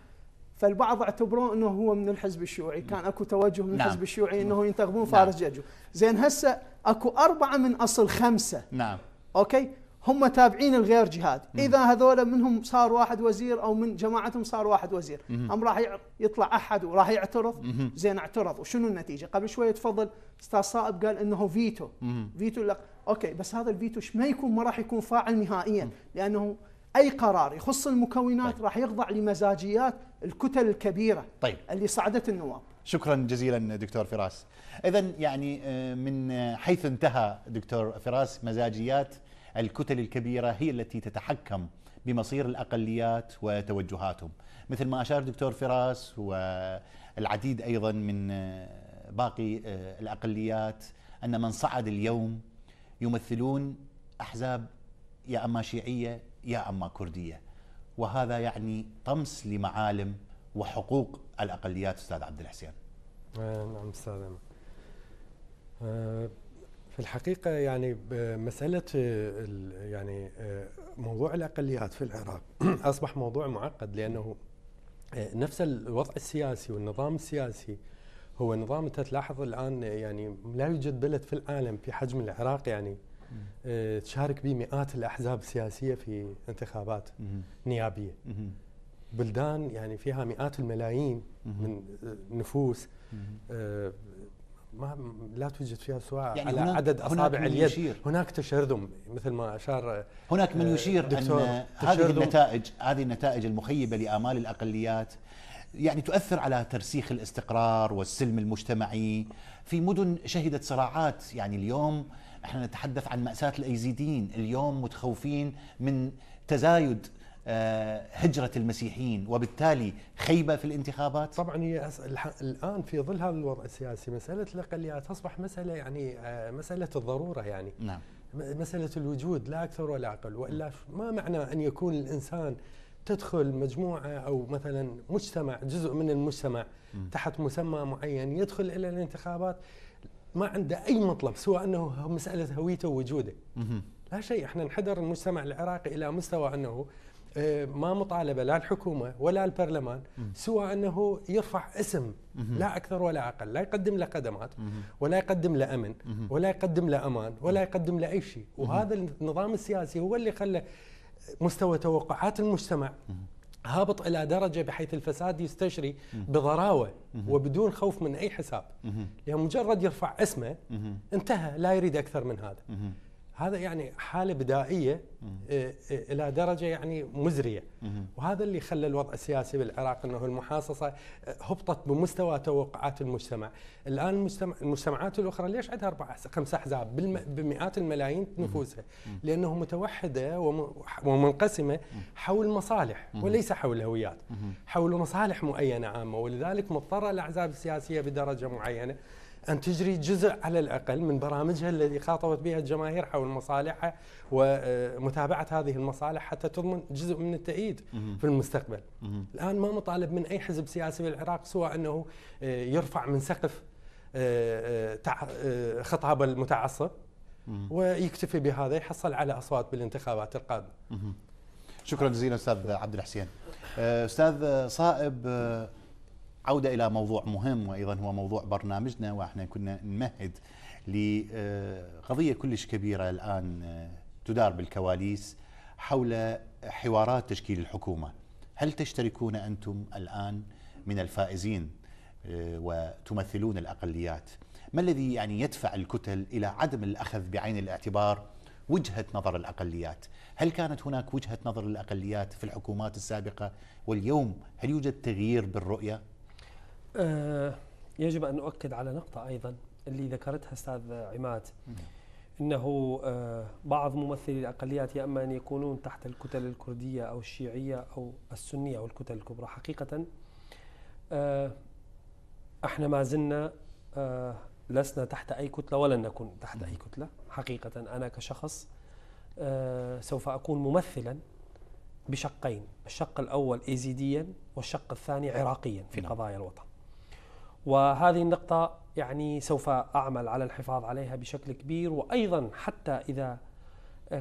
فالبعض اعتبروه انه هو من الحزب الشيوعي كان اكو توجه من نعم. الحزب الشيوعي انه نعم. ينتخبون فارس نعم. ججو زين هسه اكو اربعه من اصل خمسه نعم اوكي هم تابعين الغير جهاد مم. اذا هذول منهم صار واحد وزير او من جماعتهم صار واحد وزير مم. أم راح يطلع احد وراح يعترض مم. زين اعترض وشنو النتيجه قبل شويه تفضل استاذ صائب قال انه فيتو مم. فيتو لك اوكي بس هذا الفيتو ما يكون ما راح يكون فاعل نهائيا مم. لانه اي قرار يخص المكونات طيب. راح يخضع لمزاجيات الكتل الكبيره طيب. اللي صعدت النواب شكرا جزيلا دكتور فراس اذا يعني آه، من حيث انتهى دكتور فراس مزاجيات الكتل الكبيرة هي التي تتحكم بمصير الأقليات وتوجهاتهم مثل ما أشار دكتور فراس والعديد أيضا من آه، باقي آه، الأقليات أن من صعد اليوم يمثلون أحزاب يا أما شيعية يا أما كردية وهذا يعني طمس لمعالم وحقوق الاقليات استاذ عبد الحسين آه، نعم استاذ في الحقيقة يعني مسألة يعني آه، موضوع الأقليات في العراق أصبح موضوع معقد لأنه آه، نفس الوضع السياسي والنظام السياسي هو نظام أنت تلاحظ الآن يعني لا يوجد بلد في العالم في حجم العراق يعني آه، تشارك به مئات الأحزاب السياسية في انتخابات نيابية بلدان يعني فيها مئات الملايين من نفوس ما لا توجد فيها سواء يعني على هناك عدد اصابع هناك اليد يشير هناك تشرذم مثل ما اشار هناك من آه، يشير ان هذه النتائج هذه النتائج المخيبه لامال الاقليات يعني تؤثر على ترسيخ الاستقرار والسلم المجتمعي في مدن شهدت صراعات يعني اليوم احنا نتحدث عن مأساة الايزيديين اليوم متخوفين من تزايد آه، هجرة المسيحيين وبالتالي خيبة في الانتخابات؟ طبعا هي الآن في ظل هذا الوضع السياسي مسألة الأقليات أصبح مسألة يعني آه، مسألة الضرورة يعني نعم. مسألة الوجود لا أكثر ولا أقل وإلا ما معنى أن يكون الإنسان تدخل مجموعة أو مثلا مجتمع جزء من المجتمع م. تحت مسمى معين يدخل إلى الانتخابات ما عنده أي مطلب سوى أنه مسألة هويته ووجوده لا شيء احنا انحدر المجتمع العراقي إلى مستوى أنه آه، ما مطالبه لا الحكومه ولا البرلمان سوى انه يرفع اسم لا اكثر ولا اقل، لا يقدم له خدمات ولا يقدم له امن ولا يقدم له امان ولا يقدم له اي شيء، وهذا النظام السياسي هو اللي خلى مستوى توقعات المجتمع هابط الى درجه بحيث الفساد يستشري بضراوه وبدون خوف من اي حساب، لمجرد مجرد يرفع اسمه انتهى لا يريد اكثر من هذا. هذا يعني حاله بدائيه آه، آه، الى درجه يعني مزريه وهذا اللي خلى الوضع السياسي بالعراق انه المحاصصه آه، هبطت بمستوى توقعات المجتمع، الان المجتمع المجتمعات الاخرى ليش عندها اربع خمس احزاب بمئات الملايين نفوسها؟ لانه متوحده ومنقسمه حول مصالح وليس حول هويات، حول مصالح معينه عامه ولذلك مضطره الاحزاب السياسيه بدرجه معينه أن تجري جزء على الأقل من برامجها الذي خاطبت بها الجماهير حول مصالحها ومتابعة هذه المصالح حتى تضمن جزء من التأييد في المستقبل الآن ما مطالب من أي حزب سياسي في العراق سوى أنه آه، يرفع من سقف آه، آه، خطاب المتعصب ويكتفي بهذا يحصل على أصوات بالانتخابات القادمة شكرا جزيلا أستاذ عبد الحسين أستاذ صائب عودة إلى موضوع مهم وأيضا هو موضوع برنامجنا وإحنا كنا نمهد لقضية كلش كبيرة الآن آه، تدار بالكواليس حول حوارات تشكيل الحكومة هل تشتركون أنتم الآن من الفائزين آه، وتمثلون الأقليات ما الذي يعني يدفع الكتل إلى عدم الأخذ بعين الاعتبار وجهة نظر الأقليات هل كانت هناك وجهة نظر الأقليات في الحكومات السابقة واليوم هل يوجد تغيير بالرؤية؟ آه، يجب ان اؤكد على نقطه ايضا اللي ذكرتها استاذ عماد انه آه، بعض ممثلي الاقليات يا اما ان يكونون تحت الكتل الكرديه او الشيعيه او السنيه او الكتل الكبرى حقيقه آه، احنا ما زلنا لسنا تحت اي كتله ولن نكون تحت اي كتله حقيقه انا كشخص سوف اكون ممثلا بشقين الشق الاول ايزيديا والشق الثاني عراقيا في نعم. قضايا الوطن وهذه النقطة يعني سوف أعمل على الحفاظ عليها بشكل كبير وأيضا حتى إذا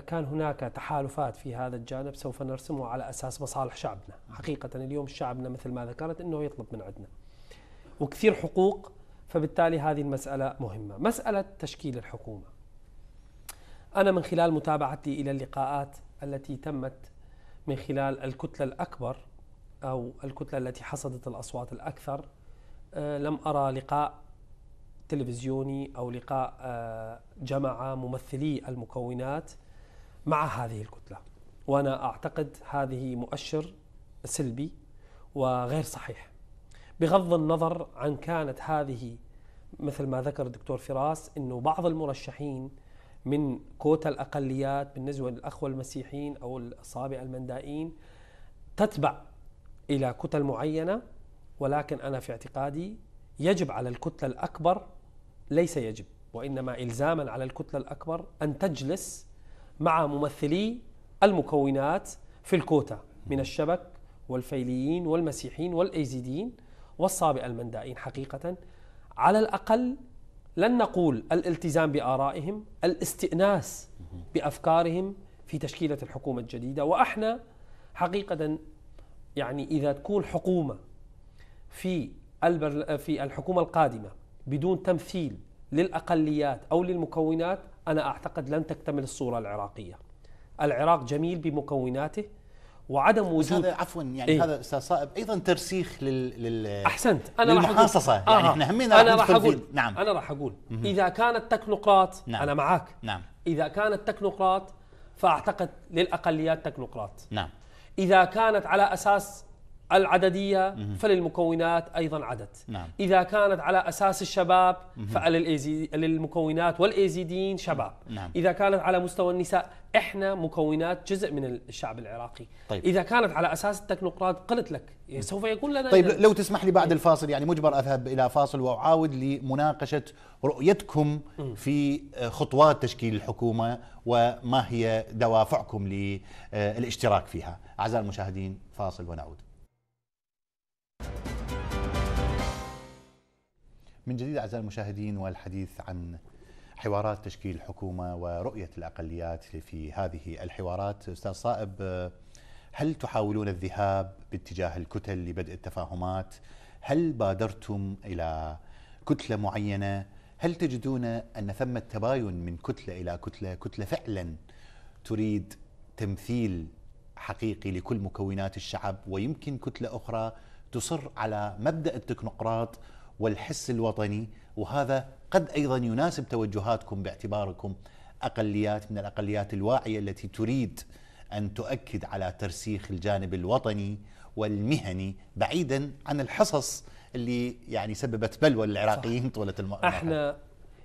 كان هناك تحالفات في هذا الجانب سوف نرسمه على أساس مصالح شعبنا حقيقة اليوم شعبنا مثل ما ذكرت أنه يطلب من عندنا وكثير حقوق فبالتالي هذه المسألة مهمة مسألة تشكيل الحكومة أنا من خلال متابعتي إلى اللقاءات التي تمت من خلال الكتلة الأكبر أو الكتلة التي حصدت الأصوات الأكثر آه، لم أرى لقاء تلفزيوني أو لقاء آه، جمع ممثلي المكونات مع هذه الكتلة وأنا أعتقد هذه مؤشر سلبي وغير صحيح بغض النظر عن كانت هذه مثل ما ذكر الدكتور فراس أنه بعض المرشحين من كوتا الأقليات بالنسبة للأخوة المسيحيين أو الصابئة المندائين تتبع إلى كتل معينة ولكن أنا في اعتقادي يجب على الكتلة الأكبر ليس يجب وإنما إلزاما على الكتلة الأكبر أن تجلس مع ممثلي المكونات في الكوتا من الشبك والفيليين والمسيحيين والأيزيديين والصابئة المندائين حقيقة على الأقل لن نقول الالتزام بآرائهم الاستئناس بأفكارهم في تشكيلة الحكومة الجديدة وإحنا حقيقة يعني إذا تكون حكومة في في الحكومة القادمة بدون تمثيل للأقليات أو للمكونات أنا أعتقد لن تكتمل الصورة العراقية العراق جميل بمكوناته وعدم وجود بس هذا عفوا يعني إيه؟ هذا استاذ صائب ايضا ترسيخ لل, لل... احسنت انا للمحاصصه راح أقول... يعني آه. احنا همينا انا راح اقول نعم انا راح اقول اذا كانت تكنوقراط نعم. انا معاك نعم اذا كانت تكنوقراط فاعتقد للاقليات تكنوقراط نعم اذا كانت على اساس العددية فللمكونات أيضا عدد نعم. إذا كانت على أساس الشباب فللمكونات والإيزيدين شباب نعم. إذا كانت على مستوى النساء إحنا مكونات جزء من الشعب العراقي طيب. إذا كانت على أساس التكنوقراط قلت لك يعني سوف يكون لنا طيب يعني لو تسمح لي بعد إيه. الفاصل يعني مجبر أذهب إلى فاصل وأعاود لمناقشة رؤيتكم في خطوات تشكيل الحكومة وما هي دوافعكم للاشتراك فيها أعزائي المشاهدين فاصل ونعود من جديد أعزائي المشاهدين والحديث عن حوارات تشكيل الحكومة ورؤية الأقليات في هذه الحوارات أستاذ صائب هل تحاولون الذهاب باتجاه الكتل لبدء التفاهمات هل بادرتم إلى كتلة معينة هل تجدون أن ثمة تباين من كتلة إلى كتلة كتلة فعلا تريد تمثيل حقيقي لكل مكونات الشعب ويمكن كتلة أخرى تصر على مبدا التكنوقراط والحس الوطني وهذا قد ايضا يناسب توجهاتكم باعتباركم اقليات من الاقليات الواعيه التي تريد ان تؤكد على ترسيخ الجانب الوطني والمهني بعيدا عن الحصص اللي يعني سببت بلوى للعراقيين طوله المرحله احنا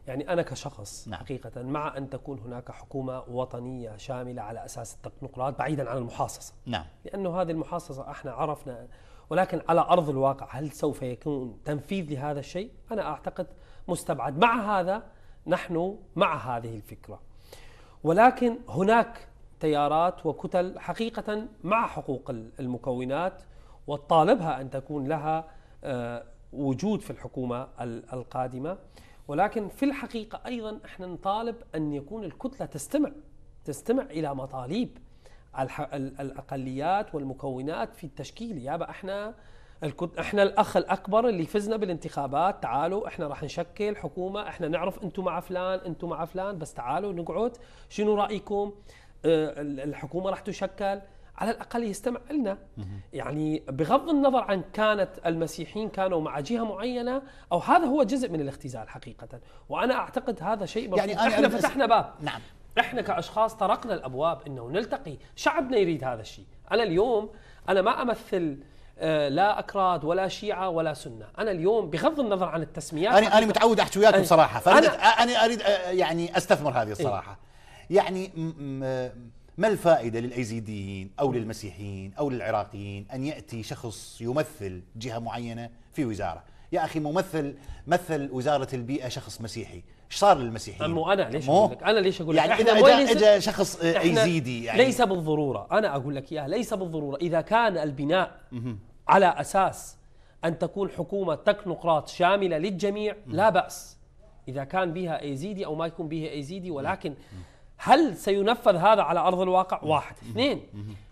يعني انا كشخص نعم. حقيقه مع ان تكون هناك حكومه وطنيه شامله على اساس التكنوقراط بعيدا عن المحاصصه نعم لانه هذه المحاصصه احنا عرفنا ولكن على أرض الواقع هل سوف يكون تنفيذ لهذا الشيء؟ أنا أعتقد مستبعد مع هذا نحن مع هذه الفكرة ولكن هناك تيارات وكتل حقيقة مع حقوق المكونات وطالبها أن تكون لها آه، وجود في الحكومة القادمة ولكن في الحقيقة أيضا احنا نطالب أن يكون الكتلة تستمع تستمع إلى مطالب الاقليات والمكونات في التشكيل يابا احنا احنا الاخ الاكبر اللي فزنا بالانتخابات تعالوا احنا راح نشكل حكومه احنا نعرف انتم مع فلان انتم مع فلان بس تعالوا نقعد شنو رايكم آه، الحكومه راح تشكل على الاقل يستمع لنا يعني بغض النظر عن كانت المسيحيين كانوا مع جهه معينه او هذا هو جزء من الاختزال حقيقه وانا اعتقد هذا شيء يعني أنا احنا فتحنا باب نعم احنا كاشخاص طرقنا الابواب انه نلتقي شعبنا يريد هذا الشيء انا اليوم انا ما امثل آه، لا اكراد ولا شيعه ولا سنه، انا اليوم بغض النظر عن التسميات انا انا متعود احكي وياكم صراحه فانا أنا, آه، اريد آه، يعني استثمر هذه إيه. الصراحه. إيه؟ يعني ما الفائده للايزيديين او للمسيحيين او للعراقيين ان ياتي شخص يمثل جهه معينه في وزاره، يا اخي ممثل مثل وزاره البيئه شخص مسيحي ايش صار للمسيحيين مو انا ليش اقول لك انا ليش اقول لك يعني اذا اجى شخص ايزيدي يعني ليس بالضروره انا اقول لك اياها ليس بالضروره اذا كان البناء على اساس ان تكون حكومه تكنوقراط شامله للجميع لا باس اذا كان بها ايزيدي او ما يكون بها ايزيدي ولكن هل سينفذ هذا على ارض الواقع واحد اثنين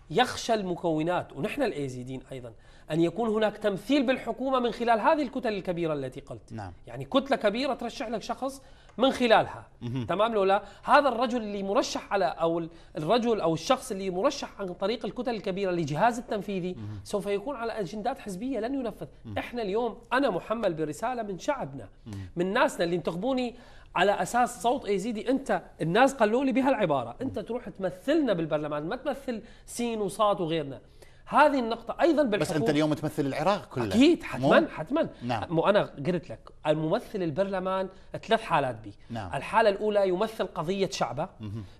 يخشى المكونات ونحن الايزيدين ايضا أن يكون هناك تمثيل بالحكومة من خلال هذه الكتل الكبيرة التي قلت نعم. يعني كتلة كبيرة ترشح لك شخص من خلالها مهم. تمام لو لا هذا الرجل اللي مرشح على أو الرجل أو الشخص اللي مرشح عن طريق الكتل الكبيرة لجهاز التنفيذي مهم. سوف يكون على أجندات حزبية لن ينفذ مهم. إحنا اليوم أنا محمل برسالة من شعبنا مهم. من ناسنا اللي انتخبوني على اساس صوت ايزيدي انت الناس قالوا لي بهالعباره انت تروح تمثلنا بالبرلمان ما تمثل سين وصاد وغيرنا هذه النقطة أيضا بالحقوق بس أنت اليوم تمثل العراق كله أكيد حتما حتما نعم مو أنا قلت لك الممثل البرلمان ثلاث حالات به نعم. الحالة الأولى يمثل قضية شعبه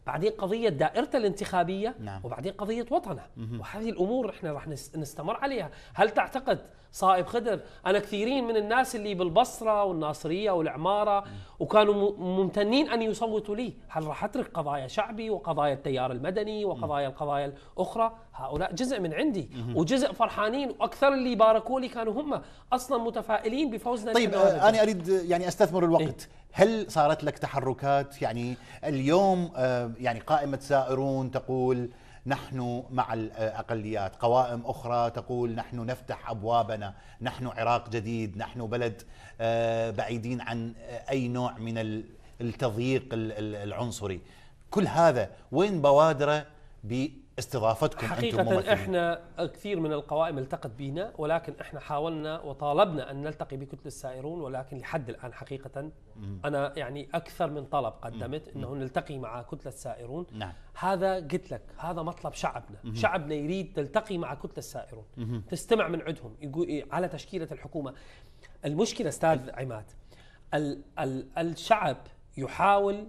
بعدين قضية دائرته الانتخابية نعم. وبعدين قضية وطنه وهذه الأمور إحنا راح نستمر عليها هل تعتقد صائب خدر أنا كثيرين من الناس اللي بالبصرة والناصرية والعمارة وكانوا ممتنين أن يصوتوا لي هل راح أترك قضايا شعبي وقضايا التيار المدني وقضايا القضايا الأخرى هؤلاء جزء من عندي وجزء فرحانين وأكثر اللي باركوا لي كانوا هم أصلا متفائلين بفوزنا طيب آه، أنا أريد يعني أستثمر الوقت إيه؟ هل صارت لك تحركات يعني اليوم آه، يعني قائمة سائرون تقول نحن مع الأقليات قوائم أخرى تقول نحن نفتح أبوابنا نحن عراق جديد نحن بلد آه، بعيدين عن أي نوع من التضييق العنصري كل هذا وين بوادره استضافتكم حقيقة أنتم احنا كثير من القوائم التقت بنا ولكن احنا حاولنا وطالبنا ان نلتقي بكتل السائرون ولكن لحد الان حقيقة انا يعني اكثر من طلب قدمت انه نلتقي مع كتلة السائرون نعم. هذا قلت لك هذا مطلب شعبنا شعبنا يريد تلتقي مع كتلة السائرون تستمع من عندهم إيه، على تشكيلة الحكومة المشكلة استاذ عماد ال ال الشعب يحاول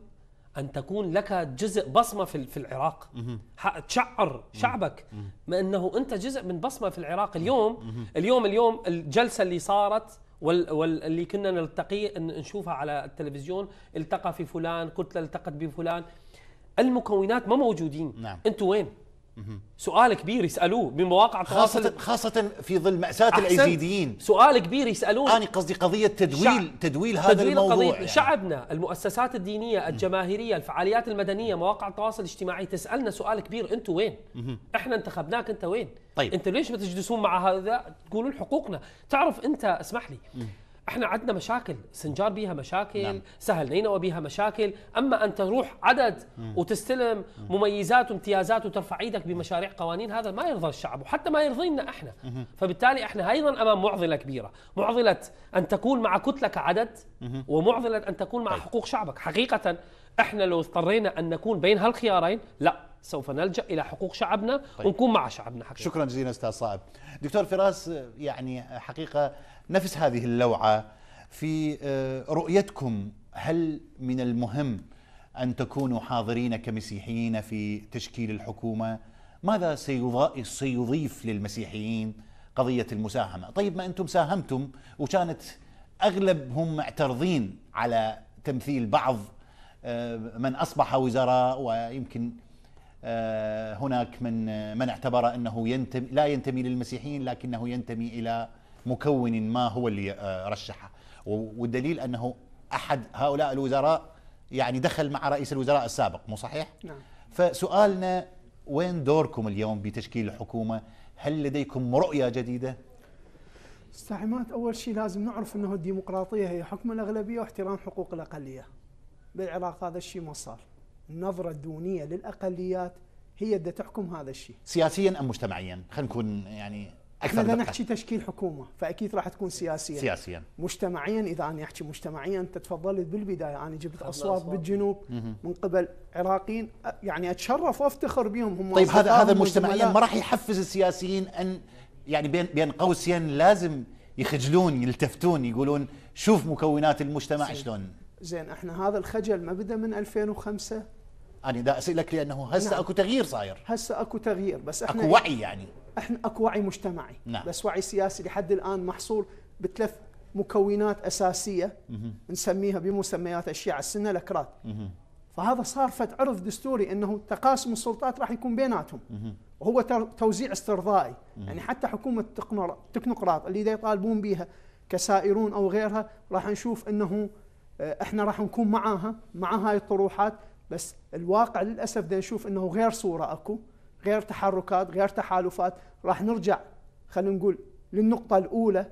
ان تكون لك جزء بصمه في في العراق تشعر شعبك ما انه انت جزء من بصمه في العراق اليوم اليوم اليوم الجلسه اللي صارت واللي كنا نلتقي نشوفها على التلفزيون التقى في فلان كتله التقت بفلان المكونات ما موجودين نعم. انتوا وين سؤال كبير يسالوه بمواقع التواصل خاصة خاصة في ظل مأساة الايزيديين سؤال كبير يسالون انا قصدي قضية تدويل شعب تدويل هذا تدويل الموضوع قضية يعني. شعبنا المؤسسات الدينية الجماهيرية الفعاليات المدنية مواقع التواصل الاجتماعي تسالنا سؤال كبير انتم وين؟ احنا انتخبناك انت وين؟ طيب انتم ليش بتجلسون مع هذا تقولون حقوقنا؟ تعرف انت اسمح لي احنا عندنا مشاكل سنجار بيها مشاكل نعم. سهل نينوى بيها مشاكل اما ان تروح عدد مم. وتستلم مم. مميزات وامتيازات وترفع ايدك بمشاريع قوانين هذا ما يرضى الشعب وحتى ما يرضينا احنا مم. فبالتالي احنا ايضا امام معضله كبيره معضله ان تكون مع كتله كعدد مم. ومعضله ان تكون مع طيب. حقوق شعبك حقيقه احنا لو اضطرينا ان نكون بين هالخيارين لا سوف نلجا الى حقوق شعبنا طيب. ونكون مع شعبنا حقيقة. شكرا جزيلا استاذ صائب دكتور فراس يعني حقيقه نفس هذه اللوعه في آه، رؤيتكم هل من المهم ان تكونوا حاضرين كمسيحيين في تشكيل الحكومه؟ ماذا سيضيف للمسيحيين قضيه المساهمه؟ طيب ما انتم ساهمتم وكانت اغلبهم معترضين على تمثيل بعض آه، من اصبح وزراء ويمكن آه، هناك من من اعتبر انه ينتمي لا ينتمي للمسيحيين لكنه ينتمي الى مكون ما هو اللي آه، رشحه والدليل أنه أحد هؤلاء الوزراء يعني دخل مع رئيس الوزراء السابق مو صحيح؟ نعم فسؤالنا وين دوركم اليوم بتشكيل الحكومة؟ هل لديكم رؤية جديدة؟ استعمات أول شيء لازم نعرف أنه الديمقراطية هي حكم الأغلبية واحترام حقوق الأقلية بالعراق هذا الشيء ما صار النظرة الدونية للأقليات هي اللي تحكم هذا الشيء سياسيا أم مجتمعيا؟ خلينا نكون يعني اكثر اذا نحكي تشكيل حكومه فاكيد راح تكون سياسيا سياسيا مجتمعيا اذا انا احكي مجتمعيا انت تفضلت بالبدايه انا جبت اصوات بالجنوب من قبل عراقيين يعني اتشرف وافتخر بهم هم طيب هذا هذا مجتمعيا ما راح يحفز السياسيين ان يعني بين بين قوسين لازم يخجلون يلتفتون يقولون شوف مكونات المجتمع شلون زين احنا هذا الخجل ما بدا من 2005 انا دا اسالك لانه هسه نعم. اكو تغيير صاير هسه اكو تغيير بس احنا اكو وعي يعني احنا اكو وعي مجتمعي نعم. بس وعي سياسي لحد الان محصور بثلاث مكونات اساسيه مه. نسميها بمسميات الشيعه السنه الاكراد فهذا صار فت عرف دستوري انه تقاسم السلطات راح يكون بيناتهم وهو توزيع استرضائي يعني حتى حكومه التكنوقراط اللي يطالبون بها كسائرون او غيرها راح نشوف انه آه، احنا راح نكون معاها مع هاي الطروحات بس الواقع للاسف دا نشوف انه غير صوره اكو غير تحركات غير تحالفات راح نرجع خلينا نقول للنقطة الأولى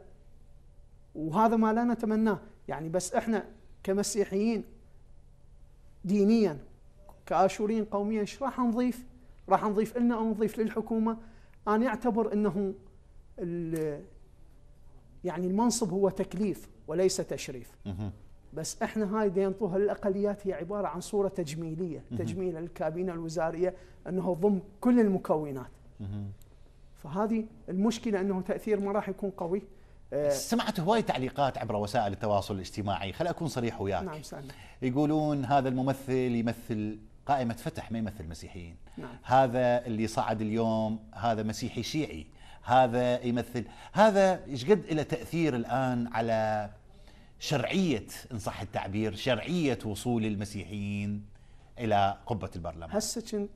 وهذا ما لا نتمناه يعني بس احنا كمسيحيين دينيا كآشوريين قوميا ايش راح نضيف؟ راح نضيف لنا او نضيف للحكومة؟ أنا أعتبر أنه يعني المنصب هو تكليف وليس تشريف. بس احنا هاي ينطوها للاقليات هي عباره عن صوره تجميليه تجميل الكابينه الوزاريه انه ضم كل المكونات فهذه المشكله انه تاثير ما راح يكون قوي آه، سمعت هواي تعليقات عبر وسائل التواصل الاجتماعي خل اكون صريح وياك نعم يقولون هذا الممثل يمثل قائمة فتح ما يمثل المسيحيين نعم. هذا اللي صعد اليوم هذا مسيحي شيعي هذا يمثل هذا ايش قد له تأثير الآن على شرعية إن صح التعبير شرعية وصول المسيحيين إلى قبة البرلمان هسه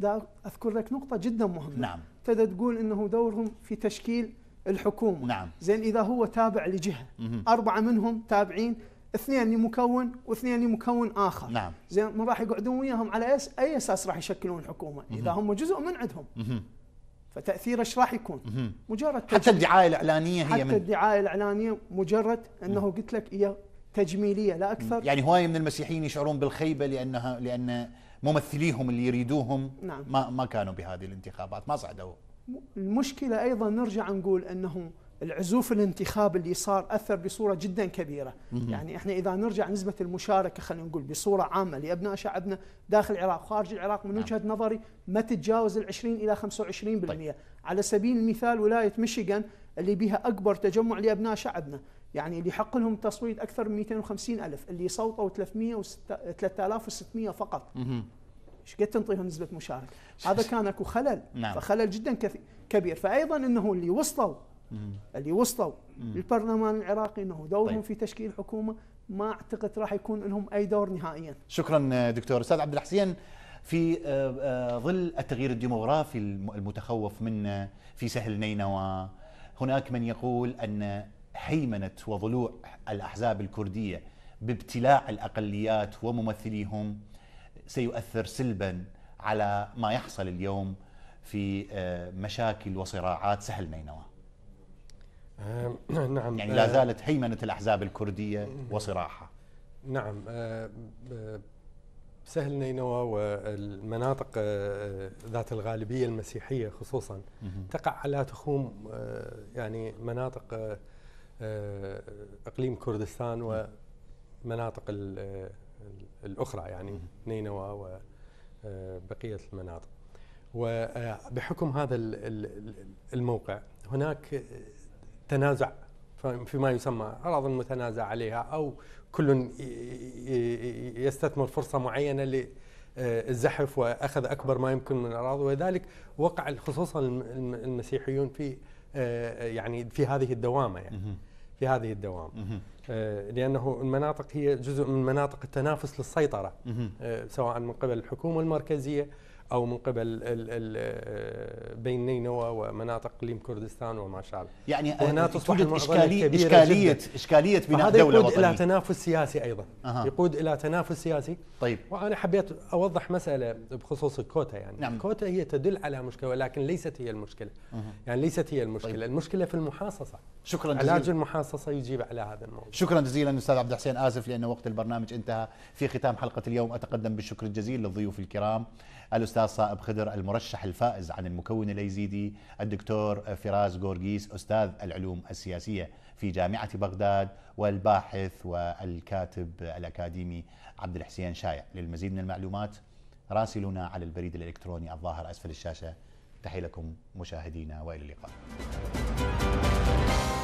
كنت أذكر لك نقطة جدا مهمة نعم تدى تقول انه دورهم في تشكيل الحكومه نعم زين اذا هو تابع لجهه اربعه منهم تابعين اثنين لمكون واثنين لمكون اخر نعم زين ما راح يقعدون وياهم على اي اساس راح يشكلون الحكومه اذا هم جزء من عندهم فتاثيره ايش راح يكون؟ مجرد حتى الدعايه الاعلانيه هي حتى من الدعايه الاعلانيه مجرد انه قلت لك هي تجميليه لا اكثر يعني هوايه من المسيحيين يشعرون بالخيبه لانها لان ممثليهم اللي يريدوهم نعم. ما ما كانوا بهذه الانتخابات ما صعدوا المشكله ايضا نرجع نقول انه العزوف الانتخاب اللي صار اثر بصوره جدا كبيره، يعني احنا اذا نرجع نسبه المشاركه خلينا نقول بصوره عامه لابناء شعبنا داخل العراق خارج العراق من نعم. وجهه نظري ما تتجاوز ال 20 الى 25% طيب. على سبيل المثال ولايه ميشيغان اللي بها اكبر تجمع لابناء شعبنا، يعني اللي حق لهم التصويت اكثر من 250 الف، اللي صوتوا 300 3600 فقط. ايش قد تنطيهم نسبه مشاركه؟ هذا كان اكو خلل، نعم. فخلل جدا كبير، فايضا انه اللي وصلوا اللي وصلوا للبرلمان العراقي انه دورهم طيب. في تشكيل حكومه ما اعتقد راح يكون لهم اي دور نهائيا. شكرا دكتور استاذ عبد الحسين في آه، آه، ظل التغيير الديموغرافي المتخوف منه آه، في سهل نينوى هناك من يقول ان هيمنه وضلوع الاحزاب الكرديه بابتلاع الاقليات وممثليهم سيؤثر سلبا على ما يحصل اليوم في مشاكل وصراعات سهل نينوى. آه، نعم يعني لا آه، زالت هيمنة الأحزاب الكردية وصراعها نعم آه، سهل نينوى والمناطق ذات الغالبية المسيحية خصوصا تقع على تخوم يعني مناطق إقليم كردستان ومناطق الأخرى يعني نينوى وبقية المناطق وبحكم هذا الموقع هناك تنازع فيما يسمى أراضي المتنازع عليها أو كل يستثمر فرصة معينة للزحف وأخذ أكبر ما يمكن من الأراضي ولذلك وقع خصوصا المسيحيون في آه، يعني في هذه الدوامة يعني في هذه الدوام آه، لأنه المناطق هي جزء من مناطق التنافس للسيطرة آه، سواء من قبل الحكومة المركزية او من قبل آه، بين نينوى ومناطق اقليم كردستان وما شابه يعني هنا تصبح توجد إشكالية, إشكالية, جداً. إشكالية بناء دولة يقود وطنية. إلى تنافس سياسي أيضا أه. يقود إلى تنافس سياسي طيب وأنا حبيت أوضح مسألة بخصوص الكوتا يعني نعم. الكوتا هي تدل على مشكلة ولكن ليست هي المشكلة أه. يعني ليست هي المشكلة طيب. المشكلة في المحاصصة شكرا جزيلا علاج المحاصصة يجيب على هذا الموضوع شكرا جزيلا أستاذ عبد الحسين آسف لأن وقت البرنامج انتهى في ختام حلقة اليوم أتقدم بالشكر الجزيل للضيوف الكرام الاستاذ صائب خدر المرشح الفائز عن المكون الايزيدي الدكتور فراس غورغيس استاذ العلوم السياسيه في جامعه بغداد والباحث والكاتب الاكاديمي عبد الحسين شايع للمزيد من المعلومات راسلونا على البريد الالكتروني الظاهر اسفل الشاشه تحيه لكم مشاهدينا والى اللقاء